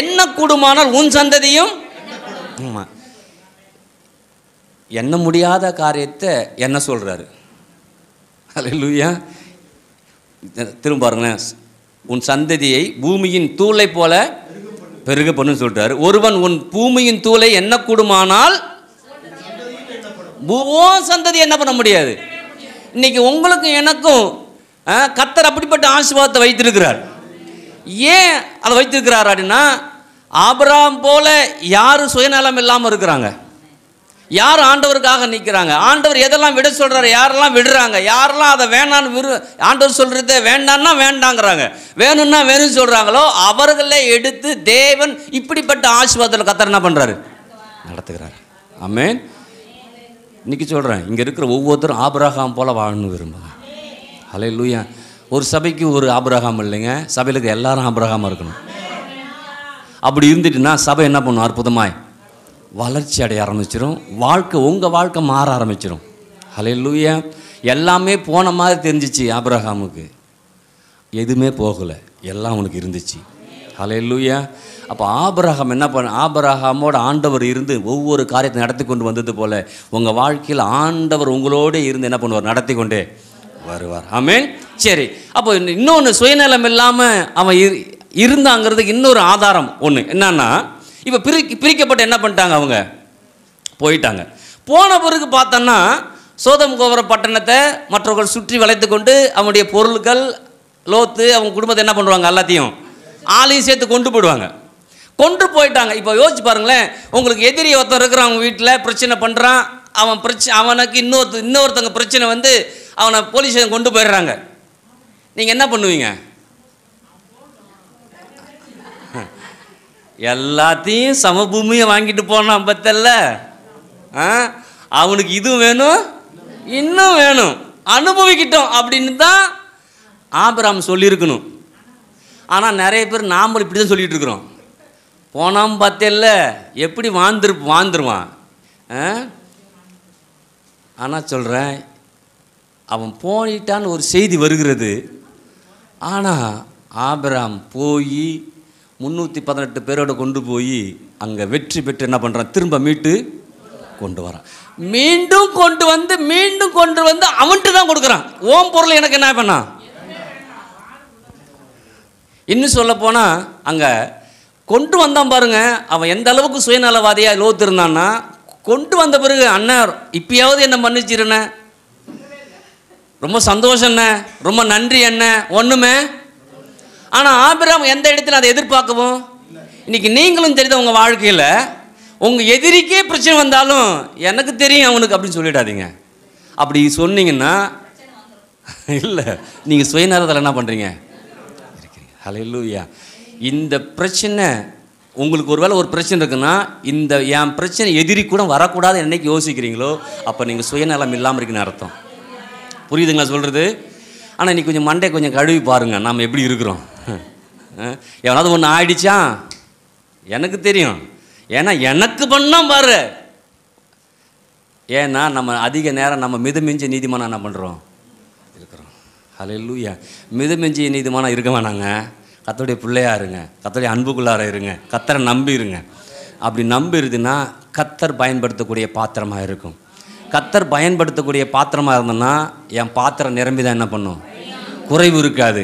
என்ன கூடுமானால் உன் சந்ததியும் ஆமாம் முடியாத காரியத்தை என்ன சொல்கிறாரு ஹலெல்லூயா திரும்ப பாருங்களேன் உன் சந்ததியை பூமியின் தூளை போல பெருக பொண்ணு சொல்கிறார் ஒருவன் உன் பூமியின் தூளை என்ன ஓ சந்ததி என்ன பண்ண முடியாது இன்னைக்கு உங்களுக்கும் எனக்கும் கத்தர் அப்படிப்பட்ட ஆசீர்வாதத்தை வைத்திருக்கிறார் ஏன் அதை வைத்திருக்கிறார் அப்படின்னா ஆபராம் போல யாரும் சுயநலம் இல்லாமல் இருக்கிறாங்க யார் ஆண்டவருக்காக நிற்கிறாங்க ஆண்டவர் எதெல்லாம் விட சொல்கிறாரு யாரெல்லாம் விடுறாங்க யாரெல்லாம் அதை வேணான்னு விரு ஆண்டவர் சொல்கிறது வேண்டான்னா வேண்டாங்கிறாங்க வேணும்னா வேணும்னு சொல்கிறாங்களோ அவர்களே எடுத்து தேவன் இப்படிப்பட்ட ஆசீர்வாதத்தில் கத்தர் என்ன பண்ணுறாரு நடத்துகிறார் ஆமேன் இன்றைக்கி சொல்கிறேன் இங்கே இருக்கிற ஒவ்வொருத்தரும் ஆபிரகாம் போல் வாழணும் விரும்புகிறேன் அலை லூயா ஒரு சபைக்கு ஒரு ஆபிரகாம் இல்லைங்க சபையில் எல்லாரும் ஆபிரகாமாக இருக்கணும் அப்படி இருந்துட்டுன்னா சபை என்ன பண்ணும் அற்புதமாய் வளர்ச்சி அடைய ஆரம்பிச்சிடும் வாழ்க்கை உங்கள் வாழ்க்கை மாற ஆரம்பிச்சிடும் ஹலே லூயா எல்லாமே போன மாதிரி தெரிஞ்சிச்சு ஆப்ரஹாமுக்கு எதுவுமே போகலை எல்லாம் அவனுக்கு இருந்துச்சு ஹலே லூயா அப்போ ஆபரகம் என்ன பண்ண ஆபரகமோட ஆண்டவர் இருந்து ஒவ்வொரு காரியத்தை நடத்தி கொண்டு வந்தது போல் உங்கள் வாழ்க்கையில் ஆண்டவர் உங்களோடு இருந்து என்ன பண்ணுவார் நடத்தி கொண்டே வருவார் ஆமே சரி அப்போ இன்னொன்று சுயநலம் இல்லாமல் அவன் இருந்தாங்கிறதுக்கு இன்னொரு ஆதாரம் ஒன்று என்னன்னா இப்போ பிரி பிரிக்கப்பட்டு என்ன பண்ணிட்டாங்க அவங்க போயிட்டாங்க போன பிறகு பார்த்தோன்னா சோதம் கோபுர பட்டணத்தை மற்றவர்கள் சுற்றி வளைத்து கொண்டு அவனுடைய பொருட்கள் லோத்து அவங்க குடும்பத்தை என்ன பண்ணுவாங்க எல்லாத்தையும் ஆளையும் சேர்த்து கொண்டு போயிடுவாங்க கொண்டு போயிட்டாங்க இப்போ யோசிச்சு பாருங்களேன் உங்களுக்கு எதிரி ஒருத்தன் இருக்கிறான் அவங்க வீட்டில் பிரச்சனை பண்ணுறான் அவன் பிரச்சனை அவனுக்கு இன்னொருத்த இன்னொருத்தவங்க பிரச்சனை வந்து அவனை போலீஸ் கொண்டு போயிடுறாங்க நீங்கள் என்ன பண்ணுவீங்க எல்லாத்தையும் சமபூமியை வாங்கிட்டு போனான் பத்தல்ல அவனுக்கு இதுவும் வேணும் இன்னும் வேணும் அனுபவிக்கிட்டோம் அப்படின்னு தான் ஆபிராம் சொல்லியிருக்கணும் ஆனால் நிறைய பேர் நாமளும் இப்படி தான் சொல்லிகிட்டு இருக்கிறோம் போனான் பார்த்தேல்ல எப்படி வாழ்ந்துரு வாழ்ந்துருவான் ஆனால் சொல்கிறேன் அவன் போயிட்டான்னு ஒரு செய்தி வருகிறது ஆனால் ஆபிராம் போய் முந்நூற்றி பதினெட்டு பேரோட கொண்டு போய் அங்கே வெற்றி பெற்று என்ன பண்ணுறான் திரும்ப மீட்டு கொண்டு வரான் மீண்டும் கொண்டு வந்து மீண்டும் கொண்டு வந்து அவன்ட்டு தான் கொடுக்குறான் ஓம் பொருள் எனக்கு என்ன பண்ணா இன்னும் சொல்ல போனால் அங்கே கொண்டு வந்தான் பாருங்க அவன் எந்த அளவுக்கு சுயநலவாதியாக லோத்திருந்தான்னா கொண்டு வந்த பிறகு அண்ணன் இப்பயாவது என்ன மன்னிச்சிருண்ண ரொம்ப சந்தோஷம் என்ன ரொம்ப நன்றி என்ன ஒன்றுமே ஆனால் ஆபிராம் எந்த இடத்துல அதை எதிர்பார்க்கவும் இன்றைக்கி நீங்களும் தெரியுது உங்கள் வாழ்க்கையில் உங்கள் எதிரிக்கே பிரச்சனை வந்தாலும் எனக்கு தெரியும் அவனுக்கு அப்படின்னு சொல்லிடாதீங்க அப்படி சொன்னீங்கன்னா இல்லை நீங்கள் சுயநலத்தில் என்ன பண்ணுறீங்க இருக்கிறீங்க ஹலையிலூயா இந்த பிரச்சனை உங்களுக்கு ஒருவேளை ஒரு பிரச்சனை இருக்குன்னா இந்த என் பிரச்சனை எதிரி கூட வரக்கூடாது என்றைக்கு யோசிக்கிறீங்களோ அப்போ நீங்கள் சுயநலம் இல்லாமல் இருக்குன்னு அர்த்தம் புரியுதுங்களா சொல்கிறது ஆனால் இன்றைக்கி கொஞ்சம் மண்டே கொஞ்சம் கழுவி பாருங்கள் நாம் எப்படி இருக்கிறோம் எவனாவது ஒன்று ஆயிடுச்சா எனக்கு தெரியும் ஏன்னா எனக்கு பண்ணால் பாரு ஏன்னா நம்ம அதிக நேரம் நம்ம மிதமிஞ்சி நீதிமானம் என்ன பண்ணுறோம் இருக்கிறோம் ஹலெல்லூயா மிதமிஞ்சி நீதிமானம் இருக்க வேணாங்க கத்தோடைய பிள்ளையா இருங்க கத்தோடைய அன்புக்குள்ளார இருங்க கத்தரை நம்பி இருங்க அப்படி நம்பிடுதுன்னா கத்தர் பயன்படுத்தக்கூடிய பாத்திரமாக இருக்கும் கத்தர் பயன்படுத்தக்கூடிய பாத்திரமாக இருந்தேன்னா என் பாத்திரம் நிரம்பி தான் என்ன பண்ணும் குறைவு இருக்காது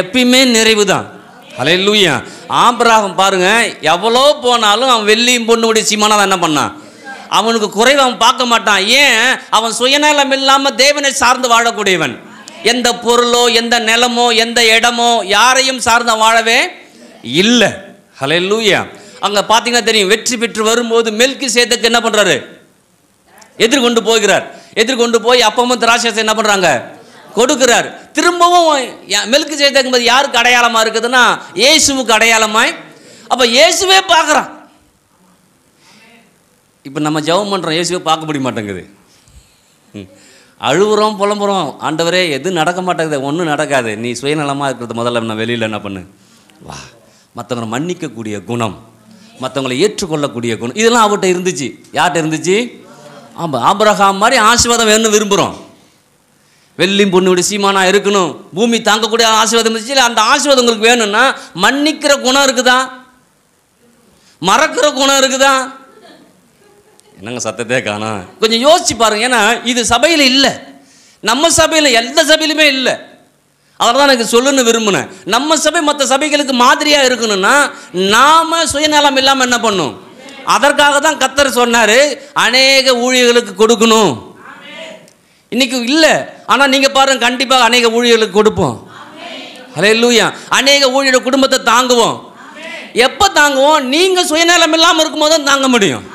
எப்பயுமே நிறைவு தான் ஹலே லூயா ஆபிரகம் பாருங்க எவ்வளோ போனாலும் அவன் வெள்ளியும் பொண்ணுடைய சீமானா தான் என்ன பண்ணான் அவனுக்கு குறைவு அவன் பார்க்க மாட்டான் ஏன் அவன் சுயநலம் இல்லாமல் தேவனை சார்ந்து வாழக்கூடியவன் எந்த பொருளோ எந்த நிலமோ எந்த இடமோ யாரையும் சார்ந்த வாழவே இல்லை ஹலெல்லூயா அங்கே பார்த்தீங்கன்னா தெரியும் வெற்றி பெற்று வரும்போது மெல்கி சேத்துக்கு என்ன பண்ணுறாரு எதிர்கொண்டு போகிறார் எதிர்கொண்டு போய் அப்பமும் திராட்சை என்ன பண்ணுறாங்க கொடுக்கிறார் திரும்பவும் மெல்கு தேங்கும்போது யாருக்கு அடையாளமாக இருக்குதுன்னா இயேசுவுக்கு அடையாளமாய் அப்போ இயேசுவே பார்க்குறான் இப்போ நம்ம ஜெபம் பண்ணுறோம் இயேசுவே பார்க்க முடிய மாட்டேங்குது அழுகுறோம் புலம்புறோம் ஆண்டவரே எதுவும் நடக்க மாட்டேங்குது ஒன்றும் நடக்காது நீ சுயநலமாக இருக்கிறது முதல்ல நான் வெளியில் என்ன பண்ணு வா மற்றவங்களை மன்னிக்கக்கூடிய குணம் மற்றவங்களை ஏற்றுக்கொள்ளக்கூடிய குணம் இதெல்லாம் அவர்கிட்ட இருந்துச்சு யார்கிட்ட இருந்துச்சு ஆமாம் ஆபரகாம் மாதிரி ஆசீர்வாதம் வேணும்னு விரும்புகிறோம் வெள்ளியும் பொண்ணுடைய சீமானா இருக்கணும் பூமி தாங்கக்கூடிய ஆசீர்வாதம் இருந்துச்சு அந்த ஆசீர்வாதம் உங்களுக்கு வேணும்னா மன்னிக்கிற குணம் இருக்குதா மறக்கிற குணம் இருக்குதா என்னங்க சத்தத்தே காணும் கொஞ்சம் யோசிச்சு பாருங்க ஏன்னா இது சபையில் இல்லை நம்ம சபையில் எந்த சபையிலுமே இல்லை அதை தான் எனக்கு சொல்லணும்னு விரும்பினேன் நம்ம சபை மற்ற சபைகளுக்கு மாதிரியாக இருக்கணும்னா நாம் சுயநலம் இல்லாமல் என்ன பண்ணும் அதற்காக தான் கத்தர் சொன்னார் அநேக ஊழியர்களுக்கு கொடுக்கணும் இன்னைக்கு இல்லை ஆனால் நீங்கள் பாருங்கள் கண்டிப்பாக அநேக ஊழியர்களுக்கு கொடுப்போம் ஹலே லூயா அநேக ஊழியர்கள் குடும்பத்தை தாங்குவோம் எப்போ தாங்குவோம் நீங்கள் சுயநலம் இல்லாமல் இருக்கும்போது தான் தாங்க முடியும்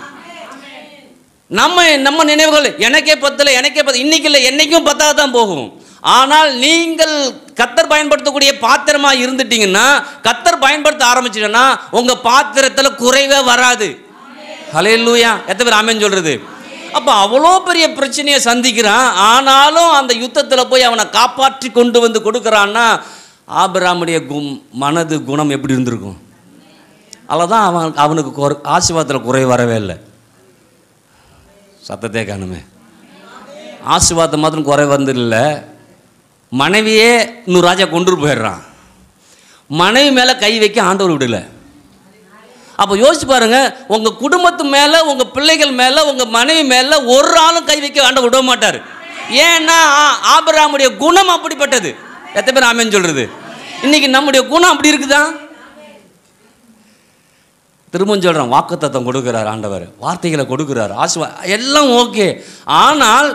நம்ம நம்ம நினைவுகள் எனக்கே பத்தலை எனக்கே பத்து இன்னைக்கு இல்லை என்றைக்கும் பத்தாக தான் போகும் ஆனால் நீங்கள் கத்தர் பயன்படுத்தக்கூடிய பாத்திரமாக இருந்துட்டீங்கன்னா கத்தர் பயன்படுத்த ஆரம்பிச்சிட்டோன்னா உங்கள் பாத்திரத்தில் குறைவே வராது ஹலே லூயா எத்தனை பேர் அமைன்னு சொல்கிறது அப்போ அவ்வளோ பெரிய பிரச்சனையை சந்திக்கிறான் ஆனாலும் அந்த யுத்தத்தில் போய் அவனை காப்பாற்றி கொண்டு வந்து கொடுக்குறான்னா ஆபிராமுடைய கும் மனது குணம் எப்படி இருந்திருக்கும் அவ்வளோதான் அவன் அவனுக்கு குற ஆசீர்வாதத்தில் குறை வரவே இல்லை சத்தத்தே காணுமே ஆசீர்வாதம் மாத்திரம் குறை வந்து இல்லை மனைவியே இன்னும் ராஜா கொண்டு போயிடுறான் மனைவி மேலே கை வைக்க ஆண்டவர் விடலை அப்போ யோசிச்சு பாருங்கள் உங்கள் குடும்பத்து மேலே உங்கள் பிள்ளைகள் மேலே உங்கள் மனைவி மேலே ஒரு ஆளும் கை வைக்க ஆண்ட விட மாட்டார் ஏன்னா ஆபராமுடைய குணம் அப்படிப்பட்டது எத்தனை பேர் ஆமேன்னு சொல்கிறது இன்றைக்கி நம்முடைய குணம் அப்படி இருக்குதா திரும்பவும் சொல்கிறேன் வாக்குத்தத்தம் கொடுக்குறார் ஆண்டவர் வார்த்தைகளை கொடுக்குறார் ஆசிர்வா எல்லாம் ஓகே ஆனால்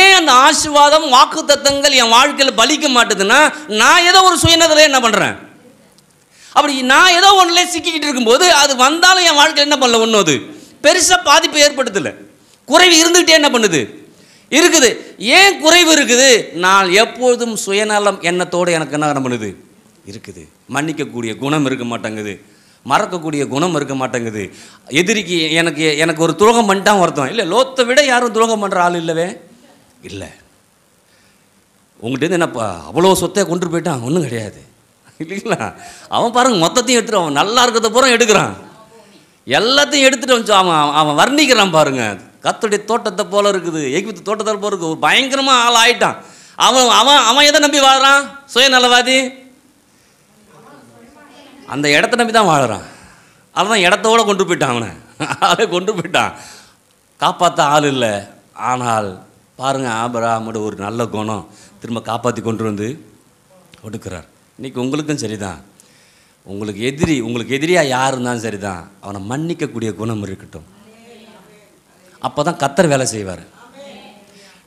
ஏன் அந்த ஆசிர்வாதம் வாக்குத்தத்தங்கள் என் வாழ்க்கையில் பலிக்க மாட்டுதுன்னா நான் ஏதோ ஒரு சுயநதில் என்ன பண்ணுறேன் அப்படி நான் ஏதோ ஒன்றுலேயே சிக்கிக்கிட்டு இருக்கும்போது அது வந்தாலும் என் வாழ்க்கையில் என்ன பண்ணல ஒன்றும் அது பெருசாக பாதிப்பு ஏற்படுத்தலை குறைவு இருந்துக்கிட்டே என்ன பண்ணுது இருக்குது ஏன் குறைவு இருக்குது நான் எப்பொழுதும் சுயநலம் எண்ணத்தோடு எனக்கு என்ன பண்ணுது இருக்குது மன்னிக்கக்கூடிய குணம் இருக்க மாட்டேங்குது மறக்கக்கூடிய குணம் இருக்க மாட்டேங்குது எதிரிக்கு எனக்கு எனக்கு ஒரு துரோகம் பண்ணிட்டான் ஒருத்தன் இல்லை லோத்தை விட யாரும் துரோகம் பண்ணுற ஆள் இல்லவே இல்லை உங்கள்கிட்ட என்ன அவ்வளோ சொத்தை கொண்டு போயிட்டான் ஒன்றும் கிடையாது இல்லைங்களா அவன் பாருங்கள் மொத்தத்தையும் எடுத்துகிட்டு அவன் நல்லா இருக்கிறத பூரா எடுக்கிறான் எல்லாத்தையும் எடுத்துகிட்டு வந்து அவன் அவன் வர்ணிக்கிறான் பாருங்கள் கத்துடைய தோட்டத்தை போல இருக்குது எகிப்து தோட்டத்தை போல இருக்குது ஒரு பயங்கரமாக ஆள் ஆயிட்டான் அவன் அவன் அவன் எதை நம்பி வாழறான் சுயநலவாதி அந்த இடத்த நம்பி தான் அதை தான் இடத்தோடு கொண்டு போயிட்டான் அவனை அதை கொண்டு போயிட்டான் காப்பாற்ற ஆள் இல்லை ஆனால் பாருங்கள் ஆபராமோட ஒரு நல்ல குணம் திரும்ப காப்பாற்றி கொண்டு வந்து கொடுக்குறார் இன்றைக்கி உங்களுக்கும் சரி தான் உங்களுக்கு எதிரி உங்களுக்கு எதிரியாக யார் இருந்தாலும் சரி தான் அவனை மன்னிக்கக்கூடிய குணம் இருக்கட்டும் அப்போ தான் கத்தர் வேலை செய்வார்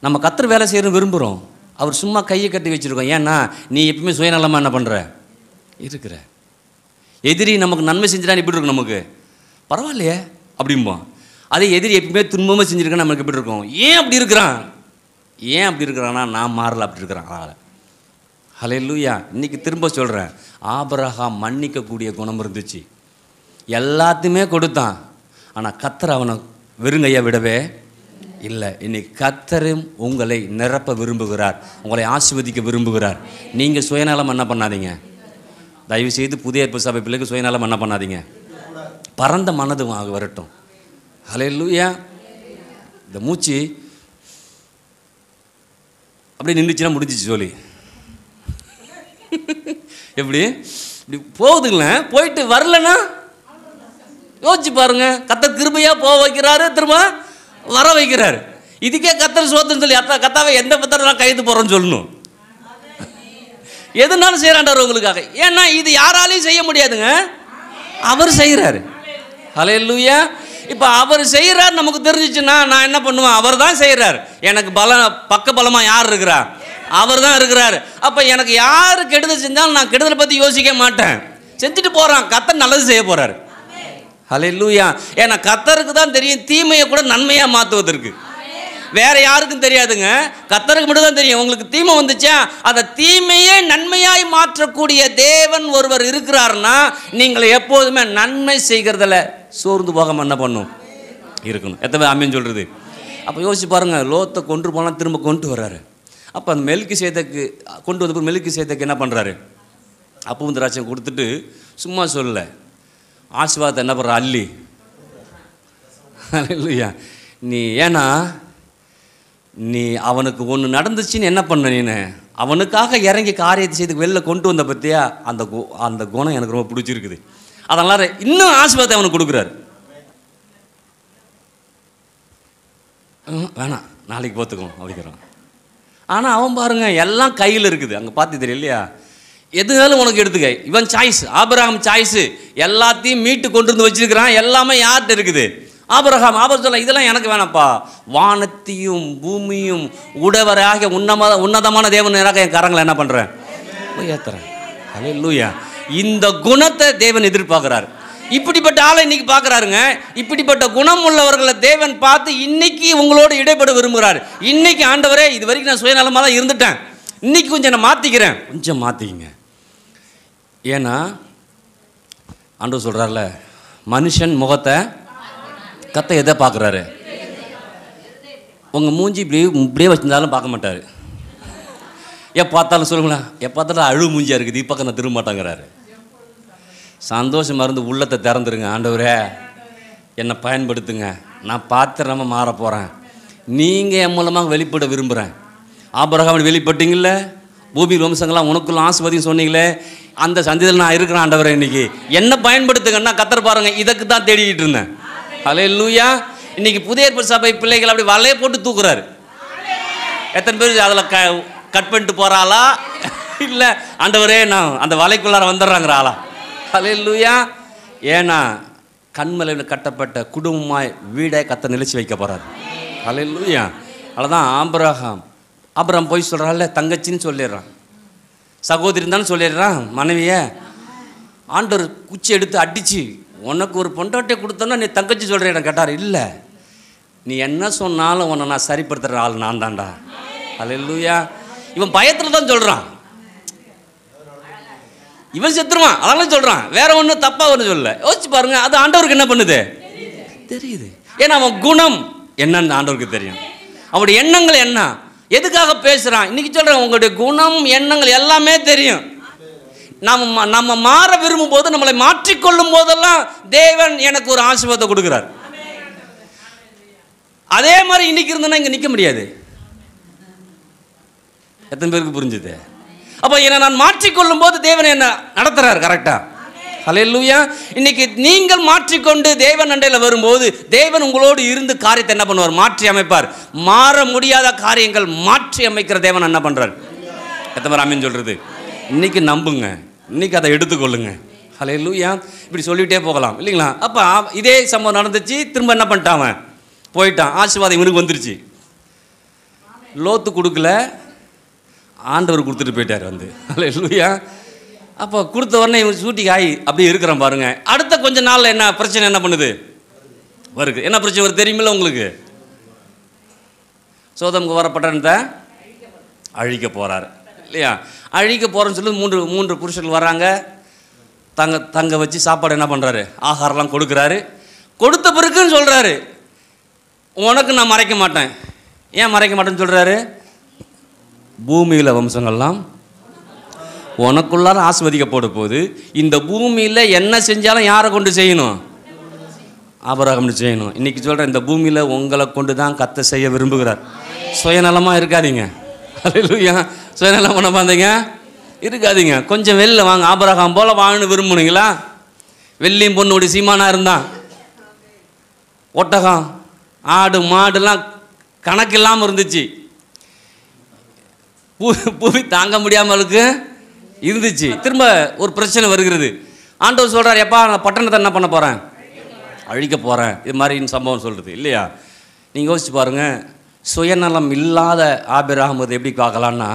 நம்ம கத்தர் வேலை செய்கிற விரும்புகிறோம் அவர் சும்மா கையை கட்டி வச்சுருக்கோம் ஏன்னா நீ எப்பவுமே சுயநலமாக என்ன பண்ணுற இருக்கிற எதிரி நமக்கு நன்மை செஞ்சுட்டான்னு எப்படி இருக்கும் நமக்கு பரவாயில்லையே அப்படிம்போம் அதே எதிரி எப்பவுமே துன்பமாக செஞ்சுருக்கேன் நமக்கு எப்படி இருக்கும் ஏன் அப்படி இருக்கிறான் ஏன் அப்படி இருக்கிறான்னா நான் மாறல அப்படி இருக்கிறான் அதனால் ஹலே லூயா இன்றைக்கி திரும்ப சொல்கிறேன் ஆபரகா மன்னிக்கக்கூடிய குணம் இருந்துச்சு எல்லாத்தையுமே கொடுத்தான் ஆனால் கத்தர் அவனை வெறுங்கையாக விடவே இல்லை இன்னைக்கு கத்தரும் உங்களை நிரப்ப விரும்புகிறார் உங்களை ஆசிர்வதிக்க விரும்புகிறார் நீங்கள் சுயநலம் என்ன பண்ணாதீங்க தயவு செய்து புதிய சபை பிள்ளைக்கு சுயநலம் என்ன பண்ணாதீங்க பரந்த மனது வரட்டும் ஹலே லூயா இந்த மூச்சு அப்படியே நின்றுச்சுன்னா முடிஞ்சிச்சு சொல்லி எப்படி இப்படி போகுதுங்களேன் போயிட்டு வரலன்னா யோசிச்சு பாருங்க கத்த கிருபையாக போக வைக்கிறாரு திரும்ப வர வைக்கிறாரு இதுக்கே கத்தர் சோத்துன்னு சொல்லி அத்தா கத்தாவை எந்த பத்திரம் நான் கைது போகிறோன்னு சொல்லணும் எதுனாலும் செய்கிறாண்டார் உங்களுக்காக ஏன்னா இது யாராலையும் செய்ய முடியாதுங்க அவர் செய்கிறாரு ஹலே இப்போ அவர் செய்கிறார் நமக்கு தெரிஞ்சிச்சுன்னா நான் என்ன பண்ணுவேன் அவர் தான் செய்கிறார் எனக்கு பல பக்க பலமாக யார் இருக்கிறா அவர் தான் இருக்கிறார் அப்போ எனக்கு யார் கெடுதல் செஞ்சாலும் நான் கெடுதலை பற்றி யோசிக்க மாட்டேன் செஞ்சுட்டு போகிறான் கத்தர் நல்லது செய்ய போகிறார் ஹலே லூயா ஏன்னா கத்தருக்கு தான் தெரியும் தீமையை கூட நன்மையாக மாற்றுவதற்கு வேறு யாருக்கும் தெரியாதுங்க கத்தருக்கு மட்டும் தான் தெரியும் உங்களுக்கு தீமை வந்துச்சா அதை தீமையே நன்மையாய் மாற்றக்கூடிய தேவன் ஒருவர் இருக்கிறார்னா நீங்கள் எப்போதுமே நன்மை செய்கிறதில் சோர்ந்து போக என்ன பண்ணும் இருக்கணும் எத்தனை ஆமின்னு சொல்கிறது அப்போ யோசிச்சு பாருங்கள் லோத்தை கொண்டு போனால் திரும்ப கொண்டு வர்றாரு அப்போ அந்த மெலுக்கு சேதக்கு கொண்டு வந்தப்போ மெலுக்கு சேதக்கு என்ன பண்ணுறாரு அப்பவும் திராட்சம் கொடுத்துட்டு சும்மா சொல்லலை ஆசீர்வாதத்தை என்ன பண்ணுற அள்ளி இல்லையா நீ ஏன்னா நீ அவனுக்கு ஒன்று நடந்துச்சுன்னு என்ன பண்ண நீ அவனுக்காக இறங்கி காரியத்தை செய்து வெளில கொண்டு வந்த பற்றியா அந்த கு அந்த குணம் எனக்கு ரொம்ப பிடிச்சிருக்குது அதனால் இன்னும் ஆசிர்வாதத்தை அவனுக்கு கொடுக்குறாரு வேணாம் நாளைக்கு பார்த்துக்கோ அப்படிங்கிறான் ஆனால் அவன் பாருங்க எல்லாம் கையில் இருக்குது அங்கே பார்த்து தெரியும் இல்லையா எதுனாலும் உனக்கு எடுத்துக்க இவன் சாய்ஸ் ஆபரகம் சாய்ஸு எல்லாத்தையும் மீட்டு கொண்டு வந்து வச்சிருக்கிறான் எல்லாமே யார்கிட்ட இருக்குது ஆபரகம் ஆபரம் சொல்ல இதெல்லாம் எனக்கு வேணாம்ப்பா வானத்தையும் பூமியும் உடவராக உன்னத உன்னதமான தேவனராக என் கரங்களை என்ன பண்ணுறேன் ஏற்றுறேன் அது இந்த குணத்தை தேவன் எதிர்பார்க்குறாரு இப்படிப்பட்ட ஆளை இன்னைக்கு பார்க்குறாருங்க இப்படிப்பட்ட குணம் உள்ளவர்களை தேவன் பார்த்து இன்னைக்கு உங்களோடு இடைப்பட விரும்புகிறார் இன்னைக்கு ஆண்டவரே இது வரைக்கும் நான் சுயநலமாக தான் இருந்துட்டேன் இன்னைக்கு கொஞ்சம் நான் மாற்றிக்கிறேன் கொஞ்சம் மாற்றிக்கிங்க ஏன்னா ஆண்டவர் சொல்கிறார்ல மனுஷன் முகத்தை கத்தை எதை பார்க்குறாரு உங்கள் மூஞ்சி இப்படி இப்படியே வச்சுருந்தாலும் பார்க்க மாட்டார் எப்போ பார்த்தாலும் சொல்லுங்களேன் எப்போ பார்த்தாலும் அழு மூஞ்சியாக இருக்குது இப்போ நான் திரும்ப மாட்டாங்கிறாரு சந்தோஷம் மருந்து உள்ளத்தை திறந்துருங்க ஆண்டவரே என்னை பயன்படுத்துங்க நான் பாத்திரமாக மாற போகிறேன் நீங்கள் என் மூலமாக வெளிப்பட விரும்புகிறேன் ஆபரகாமன் வெளிப்பட்டீங்கள பூமி வம்சங்கள்லாம் உனக்குள்ள ஆசுபதியும் சொன்னீங்களே அந்த சந்தியில் நான் இருக்கிறேன் ஆண்டவரை இன்னைக்கு என்ன பயன்படுத்துங்கன்னா கத்தர் பாருங்க இதுக்கு தான் தேடிக்கிட்டு இருந்தேன் அலே இல்லையா இன்னைக்கு புதிய சபை பிள்ளைகள் அப்படி வலையை போட்டு தூக்குறாரு எத்தனை பேர் அதில் க கட் பண்ணிட்டு போகிறாளா இல்லை ஆண்டவரே நான் அந்த வலைக்குள்ளார வந்துடுறாங்கிற ஆளா அலையலூயா ஏன்னா கண்மலையில் கட்டப்பட்ட குடும்பமாய் வீடை கத்த நிலச்சி வைக்க போகிறார் அலையலூயா அவ்வளோதான் ஆம்பரகம் அப்புறம் போய் சொல்கிறாள் தங்கச்சின்னு சொல்லிடுறான் சகோதரி தானே சொல்லிடுறான் மனைவியை ஆண்டவர் குச்சி எடுத்து அடித்து உனக்கு ஒரு பொண்டாட்டை கொடுத்தோன்னா நீ தங்கச்சி இடம் கேட்டார் இல்லை நீ என்ன சொன்னாலும் உன்னை நான் சரிப்படுத்துகிற ஆள் நான் தான்டா அல்லா இவன் பயத்தில் தான் சொல்கிறான் இவன் செத்துருவான் அதெல்லாம் சொல்கிறான் வேற ஒன்றும் தப்பாக ஒன்று சொல்லல யோசிச்சு பாருங்க அது ஆண்டவருக்கு என்ன பண்ணுது தெரியுது ஏன்னா அவன் குணம் என்னன்னு ஆண்டவருக்கு தெரியும் அவனுடைய எண்ணங்கள் என்ன எதுக்காக பேசுகிறான் இன்றைக்கி சொல்கிறேன் உங்களுடைய குணம் எண்ணங்கள் எல்லாமே தெரியும் நம்ம நம்ம மாற விரும்பும் போது நம்மளை மாற்றிக்கொள்ளும் போதெல்லாம் தேவன் எனக்கு ஒரு ஆசீர்வாதத்தை கொடுக்குறார் அதே மாதிரி இன்னைக்கு இருந்தேன்னா இங்கே நிற்க முடியாது எத்தனை பேருக்கு புரிஞ்சுது அப்போ என்னை நான் மாற்றிக்கொள்ளும் போது தேவன் என்ன நடத்துகிறார் கரெக்டாக அலையல்லூயா இன்னைக்கு நீங்கள் மாற்றிக்கொண்டு தேவன் அண்டையில் வரும்போது தேவன் உங்களோடு இருந்து காரியத்தை என்ன பண்ணுவார் மாற்றி அமைப்பார் மாற முடியாத காரியங்கள் மாற்றி அமைக்கிற தேவன் என்ன பண்ணுறார் எத்தனை பேர் சொல்கிறது இன்றைக்கி நம்புங்க இன்னைக்கு அதை எடுத்துக்கொள்ளுங்க அலையல்லூயா இப்படி சொல்லிகிட்டே போகலாம் இல்லைங்களா அப்போ இதே சம்பவம் நடந்துச்சு திரும்ப என்ன பண்ணிட்டான் போயிட்டான் ஆசீர்வாதம் இவனுக்கு வந்துருச்சு லோத்து கொடுக்கல ஆண்டவர் கொடுத்துட்டு போயிட்டார் வந்து அல்ல இல்லையா அப்போ கொடுத்த உடனே இவங்க சூட்டி காய் அப்படியே இருக்கிறோம் பாருங்கள் அடுத்த கொஞ்ச நாளில் என்ன பிரச்சனை என்ன பண்ணுது வருது என்ன பிரச்சனை வருது தெரியுமில்ல உங்களுக்கு சோதமுக்கு வரப்பட்ட அழிக்க போகிறார் இல்லையா அழிக்க போகிறேன்னு சொல்லி மூன்று மூன்று புருஷர்கள் வராங்க தங்க தங்க வச்சு சாப்பாடு என்ன பண்ணுறாரு ஆகாரம்லாம் கொடுக்குறாரு கொடுத்த பிறகுன்னு சொல்கிறாரு உனக்கு நான் மறைக்க மாட்டேன் ஏன் மறைக்க மாட்டேன்னு சொல்கிறாரு பூமியில் வம்சங்கள்லாம் உனக்குள்ளார ஆஸ்வதிக்கப்பட போகுது இந்த பூமியில் என்ன செஞ்சாலும் யாரை கொண்டு செய்யணும் அபராகம் செய்யணும் இன்றைக்கி சொல்கிறேன் இந்த பூமியில் உங்களை கொண்டு தான் கத்தை செய்ய விரும்புகிறார் சுயநலமாக இருக்காதீங்க அல்லையா சுயநலம் பண்ண பார்த்தீங்க இருக்காதீங்க கொஞ்சம் வெளில வாங்க ஆபரகம் போல் வாங்கன்னு விரும்புனீங்களா வெள்ளியும் பொண்ணுடைய சீமானாக இருந்தான் ஒட்டகம் ஆடு மாடுலாம் கணக்கில்லாமல் இருந்துச்சு பூ பூமி தாங்க இருக்கு இருந்துச்சு திரும்ப ஒரு பிரச்சனை வருகிறது ஆண்டவர் சொல்கிறார் எப்பா நான் பட்டணத்தை என்ன பண்ண போகிறேன் அழிக்க போகிறேன் இது மாதிரி சம்பவம் சொல்கிறது இல்லையா நீங்கள் யோசிச்சு பாருங்கள் சுயநலம் இல்லாத ஆபிர் அகமது எப்படி பார்க்கலான்னா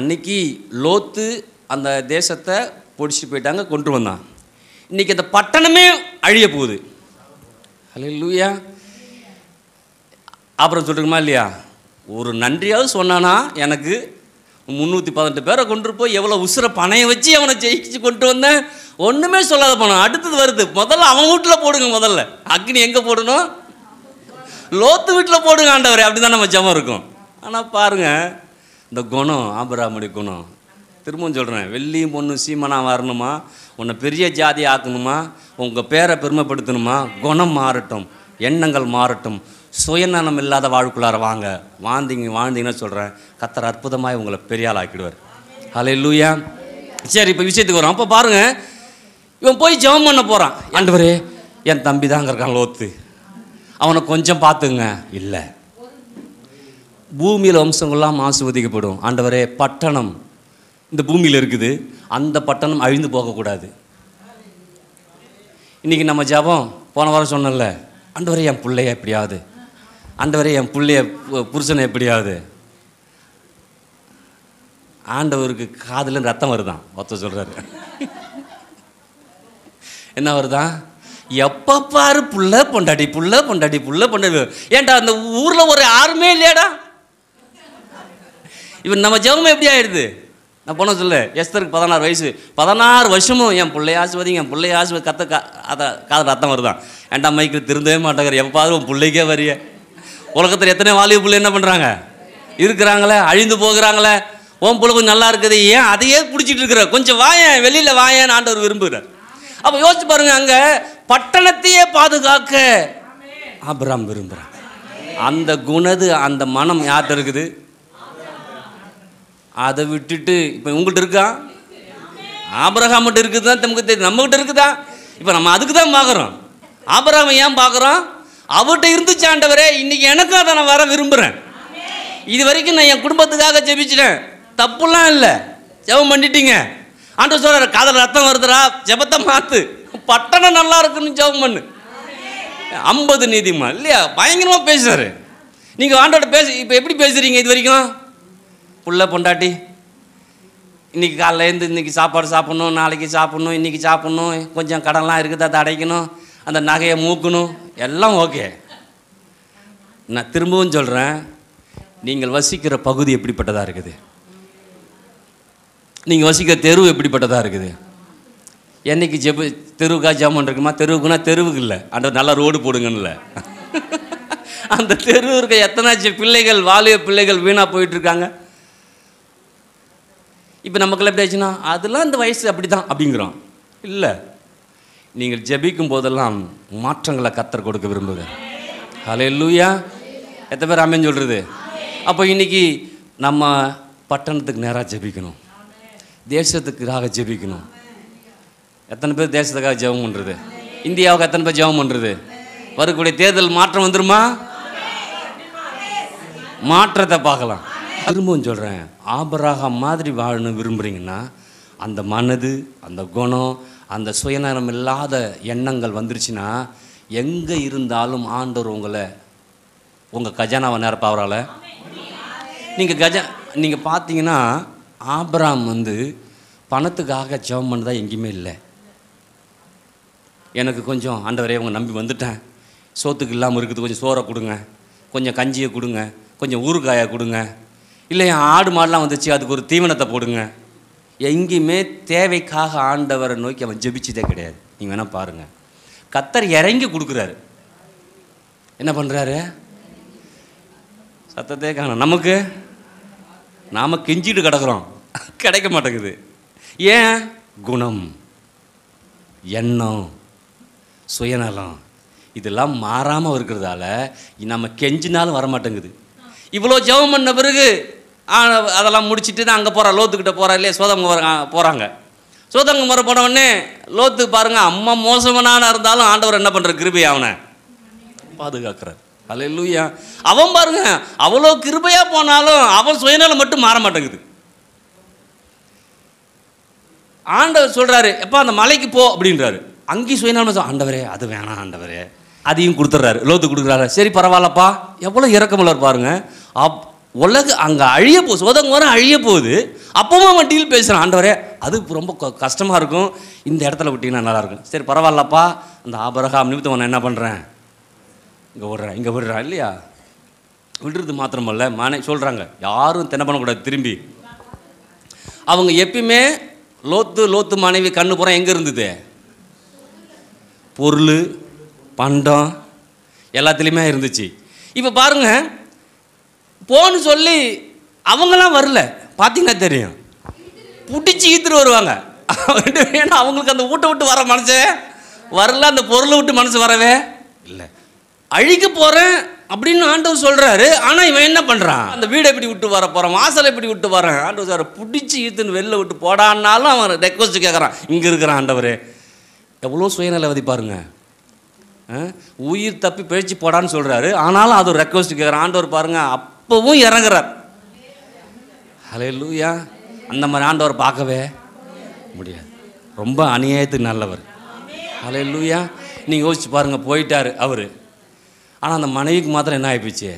அன்னைக்கு லோத்து அந்த தேசத்தை பொடிச்சு போயிட்டாங்க கொண்டு வந்தான் இன்றைக்கி அந்த பட்டணமே அழிய போகுது ஹலோ லூயா அப்புறம் சொல்லுங்கம்மா இல்லையா ஒரு நன்றியாவது சொன்னானா எனக்கு முந்நூற்றி பதினெட்டு பேரை கொண்டு போய் எவ்வளோ உசுர பணையை வச்சு அவனை ஜெயிச்சு கொண்டு வந்தேன் ஒன்றுமே சொல்லாத போனோம் அடுத்தது வருது முதல்ல அவன் வீட்டில் போடுங்க முதல்ல அக்னி எங்கே போடணும் லோத்து வீட்டில் போடுங்க ஆண்டவர் அப்படி தான் நம்ம ஜமம் இருக்கும் ஆனால் பாருங்கள் இந்த குணம் ஆபராமடி குணம் திரும்பவும் சொல்கிறேன் வெள்ளியும் பொண்ணு சீமனாக வரணுமா உன்னை பெரிய ஜாதி ஆக்கணுமா உங்கள் பேரை பெருமைப்படுத்தணுமா குணம் மாறட்டும் எண்ணங்கள் மாறட்டும் சுயநலம் இல்லாத வாழ்க்குள்ளார வாங்க வாழ்ந்தீங்க வாழ்ந்தீங்கன்னு சொல்கிறேன் கத்தர் அற்புதமாக உங்களை பெரியால் ஆக்கிடுவார் ஹலோ இல்லையா சரி இப்போ விஷயத்துக்கு வரும் அப்போ பாருங்கள் இவன் போய் ஜெபம் பண்ண போகிறான் ஆண்டவரே என் தம்பி அங்கே இருக்கான் லோத்து அவனை கொஞ்சம் பார்த்துங்க இல்லை பூமியில் வம்சங்கள்லாம் மாசு ஆசிர்வதிக்கப்படும் ஆண்டவரே பட்டணம் இந்த பூமியில் இருக்குது அந்த பட்டணம் அழிந்து போகக்கூடாது இன்றைக்கி நம்ம ஜபம் போன வாரம் சொன்னல ஆண்டவரே என் பிள்ளையா எப்படியாவது ஆண்டவரே என் பிள்ளைய புருஷனை எப்படியாவது ஆண்டவருக்கு காதில் ரத்தம் வருதான் ஒத்த சொல்கிறாரு என்ன வருதான் எப்போ பாரு புள்ள பொண்டாடி புள்ள பொண்டாடி புள்ள பொண்டாடி ஏன்டா அந்த ஊரில் ஒரு யாருமே இல்லையாடா இப்போ நம்ம ஜெபம் எப்படி ஆயிடுது நான் போன சொல்ல எஸ்தருக்கு பதினாறு வயசு பதினாறு வருஷமும் என் பிள்ளைய ஆசுவதி என் பிள்ளைய ஆசிர்வதி கத்த கா அதை காதில் ரத்தம் வருதான் ஏன்டா மைக்கில் திருந்தவே மாட்டேங்கிற எப்போ பாரு உன் பிள்ளைக்கே வரிய உலகத்தில் எத்தனை வாலிப பிள்ளை என்ன பண்ணுறாங்க இருக்கிறாங்களே அழிந்து போகிறாங்களே உன் பிள்ளை கொஞ்சம் நல்லா இருக்குது ஏன் அதையே பிடிச்சிட்டு இருக்கிற கொஞ்சம் வாயன் வெளியில் வாயன் ஆண்டவர் விரும்புகிறார் அப்போ யோசிச்சு பாருங்க அங்கே பட்டணத்தையே பாதுகாக்க அப்ராம் விரும்புகிறான் அந்த குணது அந்த மனம் யார்கிட்ட இருக்குது அதை விட்டுட்டு இப்போ உங்கள்கிட்ட இருக்கா ஆபரகம் மட்டும் இருக்குதுதான் நமக்கு தெரியும் நம்மகிட்ட இருக்குதா இப்போ நம்ம அதுக்கு தான் பார்க்குறோம் ஆபரகம் ஏன் பார்க்குறோம் அவர்கிட்ட இருந்து சாண்டவரே இன்றைக்கி எனக்கும் அதை நான் வர விரும்புகிறேன் இது வரைக்கும் நான் என் குடும்பத்துக்காக ஜெபிச்சிட்டேன் தப்புலாம் இல்லை ஜெபம் பண்ணிட்டீங்க ஆண்டவர் சொல்கிறார் காதல் ரத்தம் வருதுடா ஜெபத்தை மாற்று பட்டணம் நல்லா இருக்குன்னு ஜெபம் பண்ணு ஐம்பது நீதிமா இல்லையா பயங்கரமாக பேசுறாரு நீங்கள் ஆண்டோட பேசு இப்போ எப்படி பேசுகிறீங்க இது வரைக்கும் புள்ள பொண்டாட்டி இன்றைக்கி காலையிலேருந்து இன்றைக்கி சாப்பாடு சாப்பிட்ணும் நாளைக்கு சாப்பிட்ணும் இன்றைக்கி சாப்பிட்ணும் கொஞ்சம் கடன்லாம் இருக்குது அதை அடைக்கணும் அந்த நகையை மூக்கணும் எல்லாம் ஓகே நான் திரும்பவும் சொல்கிறேன் நீங்கள் வசிக்கிற பகுதி எப்படிப்பட்டதாக இருக்குது நீங்கள் வசிக்கிற தெருவு எப்படிப்பட்டதாக இருக்குது என்றைக்கு ஜெப தெருவுக்காக ஜாமான் இருக்குமா தெருவுக்குனா தெருவுக்கு இல்லை அந்த நல்லா ரோடு போடுங்கன்னு *laughs* அந்த தெருவு இருக்க எத்தனை பிள்ளைகள் வாலிய பிள்ளைகள் வீணாக போயிட்டுருக்காங்க இப்போ நமக்குள்ள எப்படி ஆச்சுன்னா அதெல்லாம் இந்த வயசு அப்படி தான் அப்படிங்கிறோம் இல்லை நீங்கள் ஜெபிக்கும் போதெல்லாம் மாற்றங்களை கத்தர் கொடுக்க விரும்புங்க ஹலே லூயா எத்தனை பேர் அமைன்னு சொல்கிறது அப்போ இன்றைக்கி நம்ம பட்டணத்துக்கு நேராக ஜெபிக்கணும் தேசத்துக்காக ஜெபிக்கணும் எத்தனை பேர் தேசத்துக்காக ஜெபம் பண்ணுறது இந்தியாவுக்கு எத்தனை பேர் ஜெபம் பண்ணுறது வரக்கூடிய தேர்தல் மாற்றம் வந்துருமா மாற்றத்தை பார்க்கலாம் திரும்பவும் சொல்கிறேன் ஆபராக மாதிரி வாழணும் விரும்புகிறீங்கன்னா அந்த மனது அந்த குணம் அந்த சுயநலம் இல்லாத எண்ணங்கள் வந்துருச்சுன்னா எங்கே இருந்தாலும் ஆண்டவர் உங்களை உங்கள் கஜானாவை நேரம் அவரால் நீங்கள் கஜா நீங்கள் பார்த்தீங்கன்னா ஆப்ராம் வந்து பணத்துக்காக ஜெபம் பண்ணதா எங்கேயுமே இல்லை எனக்கு கொஞ்சம் ஆண்டவரே உங்கள் நம்பி வந்துட்டேன் சோத்துக்கு இல்லாமல் இருக்குது கொஞ்சம் சோறை கொடுங்க கொஞ்சம் கஞ்சியை கொடுங்க கொஞ்சம் ஊறுகாயை கொடுங்க இல்லை ஆடு மாடெலாம் வந்துச்சு அதுக்கு ஒரு தீவனத்தை போடுங்க எங்கேயுமே தேவைக்காக ஆண்டவரை நோக்கி அவன் ஜெபிச்சதே கிடையாது நீங்கள் வேணால் பாருங்கள் கத்தர் இறங்கி கொடுக்குறாரு என்ன பண்ணுறாரு சத்தத்தே காணும் நமக்கு நாம் கெஞ்சிட்டு கிடக்கிறோம் கிடைக்க மாட்டேங்குது ஏன் குணம் எண்ணம் சுயநலம் இதெல்லாம் மாறாமல் இருக்கிறதால நம்ம கெஞ்சினாலும் வரமாட்டேங்குது இவ்வளோ ஜெபம் பண்ண பிறகு அதெல்லாம் முடிச்சுட்டு தான் அங்கே போகிறா லோத்துக்கிட்ட போகிறா இல்லையா சோதங்க போகிறாங்க சோதங்க முறை போனவொடனே லோத்து பாருங்கள் அம்மா மோசமான இருந்தாலும் ஆண்டவர் என்ன பண்ணுற கிருபை அவனை பாதுகாக்கிறார் இல்லையா அவன் பாருங்க அவ்வளோ கிருபையாக போனாலும் அவன் சுயநலம் மட்டும் மாற மாட்டேங்குது ஆண்டவர் சொல்கிறாரு எப்போ அந்த மலைக்கு போ அப்படின்றாரு அங்கேயும் சுயநலம் ஆண்டவரே அது வேணாம் ஆண்டவரே அதையும் கொடுத்துட்றாரு லோத்து கொடுக்குறாரு சரி பரவாயில்லப்பா எவ்வளோ இறக்கமில்லார் பாருங்க அப் உலக அங்கே அழிய போகுது சோதங்கோரம் அழிய போகுது அப்பவும் அவன் டீல் பேசுகிறான் ஆண்டவரே அது ரொம்ப கஷ்டமாக இருக்கும் இந்த இடத்துல விட்டிங்கன்னா நல்லாயிருக்கும் சரி பரவாயில்லப்பா அந்த ஆபரகாம் நிமித்தம் நான் என்ன பண்ணுறேன் இங்கே விடுறேன் இங்கே விடுறான் இல்லையா விடுறது மாத்திரமல்ல மானே சொல்கிறாங்க யாரும் தின பண்ணக்கூடாது திரும்பி அவங்க எப்பயுமே லோத்து லோத்து மனைவி கண்ணு புறம் எங்கே இருந்தது பொருள் பண்டம் எல்லாத்துலேயுமே இருந்துச்சு இப்போ பாருங்கள் போன்னு சொல்லி அவங்களாம் வரல பார்த்தீங்கன்னா தெரியும் பிடிச்சி ஈத்துட்டு வருவாங்க ஏன்னா அவங்களுக்கு அந்த ஊட்டை விட்டு வர மனசு வரல அந்த பொருளை விட்டு மனசு வரவே இல்லை அழிக்க போகிறேன் அப்படின்னு ஆண்டவர் சொல்கிறாரு ஆனால் இவன் என்ன பண்ணுறான் அந்த வீடை எப்படி விட்டு வர போகிறான் வாசலை எப்படி விட்டு வரேன் ஆண்டவர் சார் பிடிச்சி ஈத்துன்னு வெளில விட்டு போடான்னாலும் அவன் ரெக்வஸ்ட் கேட்குறான் இங்கே இருக்கிறான் ஆண்டவர் எவ்வளோ சுயநலவதி பாருங்க உயிர் தப்பி பேச்சு போடான்னு சொல்கிறாரு ஆனாலும் அது ஒரு ரெக்வஸ்ட் கேட்குறான் ஆண்டவர் பாருங்கள் அப் அப்பவும் இறங்குறார் ஹலே லூயா அந்த மாதிரி ஆண்டவர் பார்க்கவே முடியாது ரொம்ப அநியாயத்துக்கு நல்லவர் ஹலே லூயா நீங்கள் யோசிச்சு பாருங்கள் போயிட்டார் அவர் ஆனால் அந்த மனைவிக்கு மாத்திரம் என்ன ஆகிப்போச்சு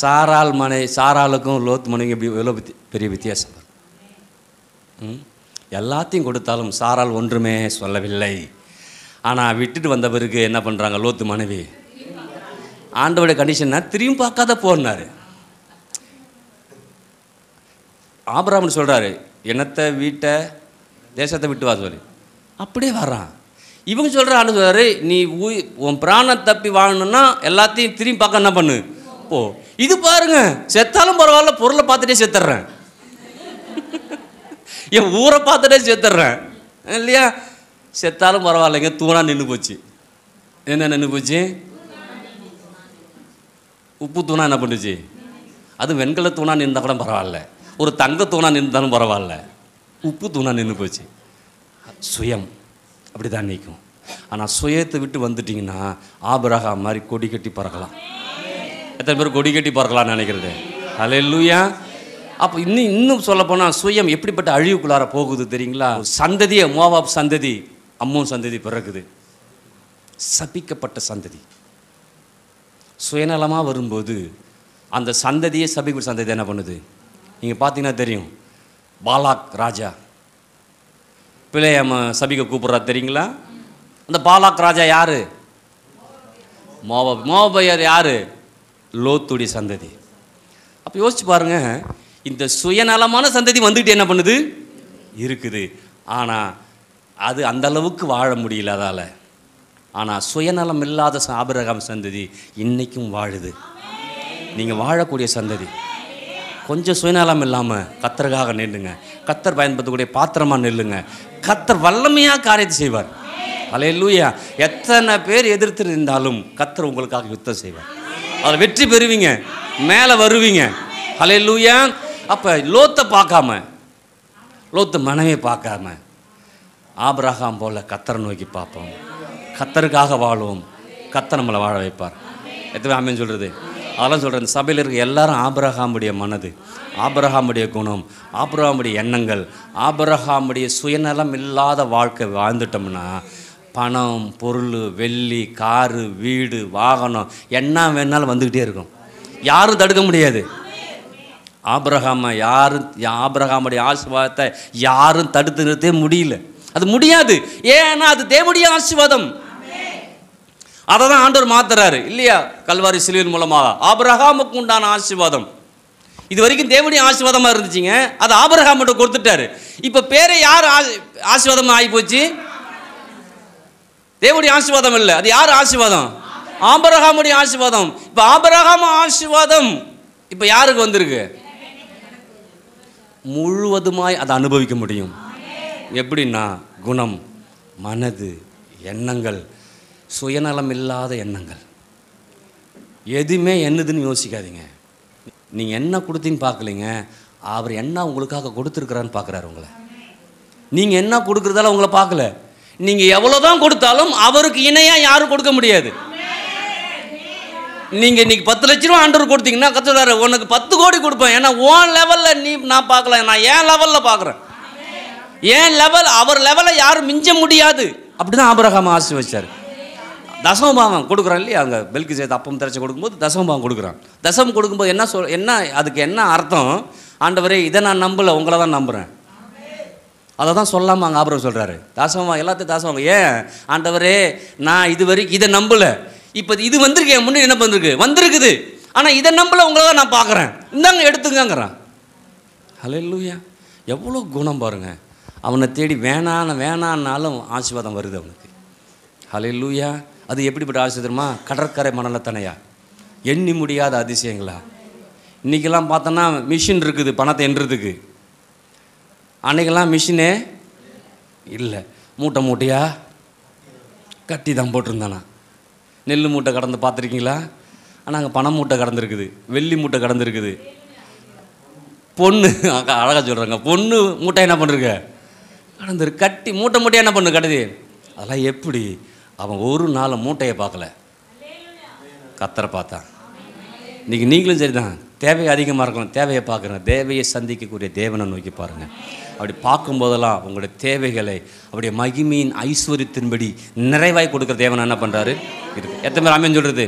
சாரால் மனை சாராளுக்கும் லோத் மனைவி எப்படி எவ்வளோ பெரிய வித்தியாசம் எல்லாத்தையும் கொடுத்தாலும் சாரால் ஒன்றுமே சொல்லவில்லை ஆனால் விட்டுட்டு வந்தவருக்கு என்ன பண்ணுறாங்க லோத்து மனைவி ஆண்டவருடைய கண்டிஷன் திரும்பி பார்க்காத போனார் ஆபராமன் சொல்கிறாரு என்னத்தை வீட்டை தேசத்தை விட்டு வா சொல்லி அப்படியே வர்றான் இவங்க சொல்கிற ஆண்டு சொல்கிறாரு நீ உய் உன் பிராணம் தப்பி வாங்கணும்னா எல்லாத்தையும் திரும்பி பார்க்க என்ன பண்ணு போ இது பாருங்க செத்தாலும் பரவாயில்ல பொருளை பார்த்துட்டே செத்துட்றேன் *laughs* என் ஊரை பார்த்துட்டே செத்துட்றேன் இல்லையா செத்தாலும் பரவாயில்லைங்க தூணாக நின்று போச்சு என்ன நின்று போச்சு உப்பு தூணாக என்ன பண்ணுச்சு அது வெண்கல தூணாக நின்றால் கூட பரவாயில்ல ஒரு தங்க தூணாக நின்றாலும் பரவாயில்ல உப்பு தூணாக நின்று போச்சு சுயம் அப்படி தான் நிற்கும் ஆனால் சுயத்தை விட்டு வந்துட்டிங்கன்னா ஆபரகா மாதிரி கொடி கட்டி பறக்கலாம் எத்தனை பேர் கொடி கட்டி பறக்கலாம்னு நினைக்கிறது அலையிலூயா அப்போ இன்னும் இன்னும் சொல்லப்போனால் சுயம் எப்படிப்பட்ட அழிவுக்குள்ளார போகுது தெரியுங்களா சந்ததியை மோவாப் சந்ததி அம்மும் சந்ததி பிறகுது சபிக்கப்பட்ட சந்ததி சுயநலமாக வரும்போது அந்த சந்ததியே சபைக்குள் சந்ததி என்ன பண்ணுது நீங்கள் பார்த்தீங்கன்னா தெரியும் பாலாக் ராஜா பிள்ளைய சபிக்க கூப்பிட்றா தெரியுங்களா அந்த பாலாக் ராஜா யார் மோப மோபையர் யார் லோத்துடைய சந்ததி அப்போ யோசிச்சு பாருங்கள் இந்த சுயநலமான சந்ததி வந்துட்டு என்ன பண்ணுது இருக்குது ஆனால் அது அந்தளவுக்கு வாழ முடியல அதால் ஆனால் சுயநலம் இல்லாத ஆபிரகாம் சந்ததி இன்றைக்கும் வாழுது நீங்கள் வாழக்கூடிய சந்ததி கொஞ்சம் சுயநலம் இல்லாமல் கத்தருக்காக நில்லுங்க கத்தர் பயன்படுத்தக்கூடிய பாத்திரமாக நில்லுங்க கத்தர் வல்லமையாக காரியத்தை செய்வார் அலையிலூயா எத்தனை பேர் எதிர்த்து இருந்தாலும் கத்தர் உங்களுக்காக யுத்தம் செய்வார் அதில் வெற்றி பெறுவீங்க மேலே வருவீங்க அலையிலூயா அப்போ லோத்தை பார்க்காம லோத்த மனைவி பார்க்காம ஆப்ரஹாம் போல் கத்தரை நோக்கி பார்ப்போம் கத்தருக்காக வாழுவோம் கத்தை நம்மளை வாழ வைப்பார் எத்தனை ஆமேன்னு சொல்கிறது அதெல்லாம் சொல்கிறேன் சபையில் இருக்க எல்லாரும் ஆபரகாமுடைய மனது ஆபரகாமுடைய குணம் ஆபரகாமுடைய எண்ணங்கள் ஆபரகாமுடைய சுயநலம் இல்லாத வாழ்க்கை வாழ்ந்துட்டோம்னா பணம் பொருள் வெள்ளி காரு வீடு வாகனம் என்ன வேணாலும் வந்துக்கிட்டே இருக்கும் யாரும் தடுக்க முடியாது ஆபரகாம யாரும் ஆபரகாமுடைய ஆசீர்வாதத்தை யாரும் தடுத்து நிறுத்தவே முடியல அது முடியாது ஏன்னா அது தேவடைய ஆசீர்வாதம் அதை தான் ஆண்டவர் மாத்துறாரு இல்லையா கல்வாரி சிலுவின் மூலமாக ஆபரகாமுக்கு உண்டான ஆசீர்வாதம் இது வரைக்கும் தேவனுடைய ஆசீர்வாதமாக இருந்துச்சுங்க அது ஆபரகாம் மட்டும் கொடுத்துட்டாரு இப்போ பேரை யார் ஆசீர்வாதம் ஆகி போச்சு தேவனுடைய ஆசீர்வாதம் இல்லை அது யார் ஆசீர்வாதம் ஆபரகாமுடைய ஆசீர்வாதம் இப்போ ஆபரகாம ஆசீர்வாதம் இப்போ யாருக்கு வந்திருக்கு முழுவதுமாய் அதை அனுபவிக்க முடியும் எப்படின்னா குணம் மனது எண்ணங்கள் சுயநலம் இல்லாத எண்ணங்கள் எதுவுமே என்னதுன்னு யோசிக்காதீங்க நீங்கள் என்ன கொடுத்தீங்கன்னு பார்க்கலைங்க அவர் என்ன உங்களுக்காக கொடுத்துருக்குறான்னு பார்க்குறாரு உங்களை நீங்கள் என்ன கொடுக்குறதால உங்களை பார்க்கல நீங்கள் எவ்வளோ தான் கொடுத்தாலும் அவருக்கு இணையாக யாரும் கொடுக்க முடியாது நீங்கள் இன்னைக்கு பத்து லட்ச ரூபா ஆண்டவர் கொடுத்தீங்கன்னா கத்துறாரு உனக்கு பத்து கோடி கொடுப்பேன் ஏன்னா ஓன் லெவலில் நீ நான் பார்க்கல நான் ஏன் லெவலில் பார்க்குறேன் ஏன் லெவல் அவர் லெவலை யாரும் மிஞ்ச முடியாது அப்படி தான் ஆபரகம் ஆசி வச்சார் தசமபாவம் கொடுக்குறான் இல்லையா அங்கே பெல்கு சேர்த்து அப்பம் திரைச்சி கொடுக்கும்போது தசமபாவம் கொடுக்குறான் தசம் கொடுக்கும்போது என்ன சொல் என்ன அதுக்கு என்ன அர்த்தம் ஆண்டவரே இதை நான் நம்பலை உங்களை தான் நம்புகிறேன் அதை தான் சொல்லாமல் அங்கே ஆபரம் சொல்கிறாரு தாசவம் எல்லாத்தையும் தாசவங்க ஏன் ஆண்டவரே நான் இது வரைக்கும் இதை நம்பலை இப்போ இது வந்திருக்கு என் முன்னே என்ன பண்ணிருக்கு வந்திருக்குது ஆனால் இதை நம்பலை உங்களை தான் நான் பார்க்குறேன் இந்தாங்க எடுத்துங்கங்கிறான் ஹலோ இல்லையா எவ்வளோ குணம் பாருங்கள் அவனை தேடி வேணான்னு வேணான்னாலும் ஆசீர்வாதம் வருது அவனுக்கு ஹலோ இல்லையா அது எப்படிப்பட்ட ஆசை தெரியுமா கடற்கரை மணலத்தனையா எண்ணி முடியாத அதிசயங்களா இன்றைக்கெல்லாம் பார்த்தோன்னா மிஷின் இருக்குது பணத்தை என்றதுக்கு அன்றைக்கெல்லாம் மிஷினே இல்லை மூட்டை மூட்டையாக கட்டி தான் போட்டிருந்தானா நெல் மூட்டை கடந்து பார்த்துருக்கீங்களா ஆனால் அங்கே பணம் மூட்டை கடந்துருக்குது வெள்ளி மூட்டை கடந்துருக்குது பொண்ணு அழகாக சொல்கிறாங்க பொண்ணு மூட்டை என்ன பண்ணுறது கடந்துருக்கு கட்டி மூட்டை மூட்டையாக என்ன பண்ணு கடது அதெல்லாம் எப்படி அவன் ஒரு நாள் மூட்டையை பார்க்கல கத்தரை பார்த்தான் இன்றைக்கி நீங்களும் சரி தான் தேவை அதிகமாக இருக்கலாம் தேவையை பார்க்குறேன் தேவையை சந்திக்கக்கூடிய தேவனை நோக்கி பாருங்கள் அப்படி பார்க்கும்போதெல்லாம் உங்களுடைய தேவைகளை அப்படி மகிமையின் ஐஸ்வர்யத்தின்படி நிறைவாய் கொடுக்குற தேவன் என்ன பண்ணுறாரு இருக்கு எத்தனை பேர் அமையன் சொல்கிறது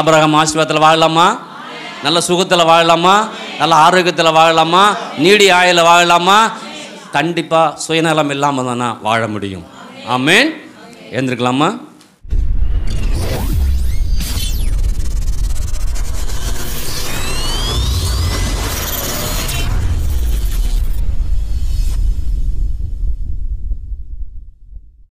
ஆபரகம் ஆசீர்வாதத்தில் வாழலாமா நல்ல சுகத்தில் வாழலாமா நல்ல ஆரோக்கியத்தில் வாழலாமா நீடி ஆயில் வாழலாமா கண்டிப்பாக சுயநலம் இல்லாமல் தானே வாழ முடியும் ஆமேன் எழுந்திருக்கலாமா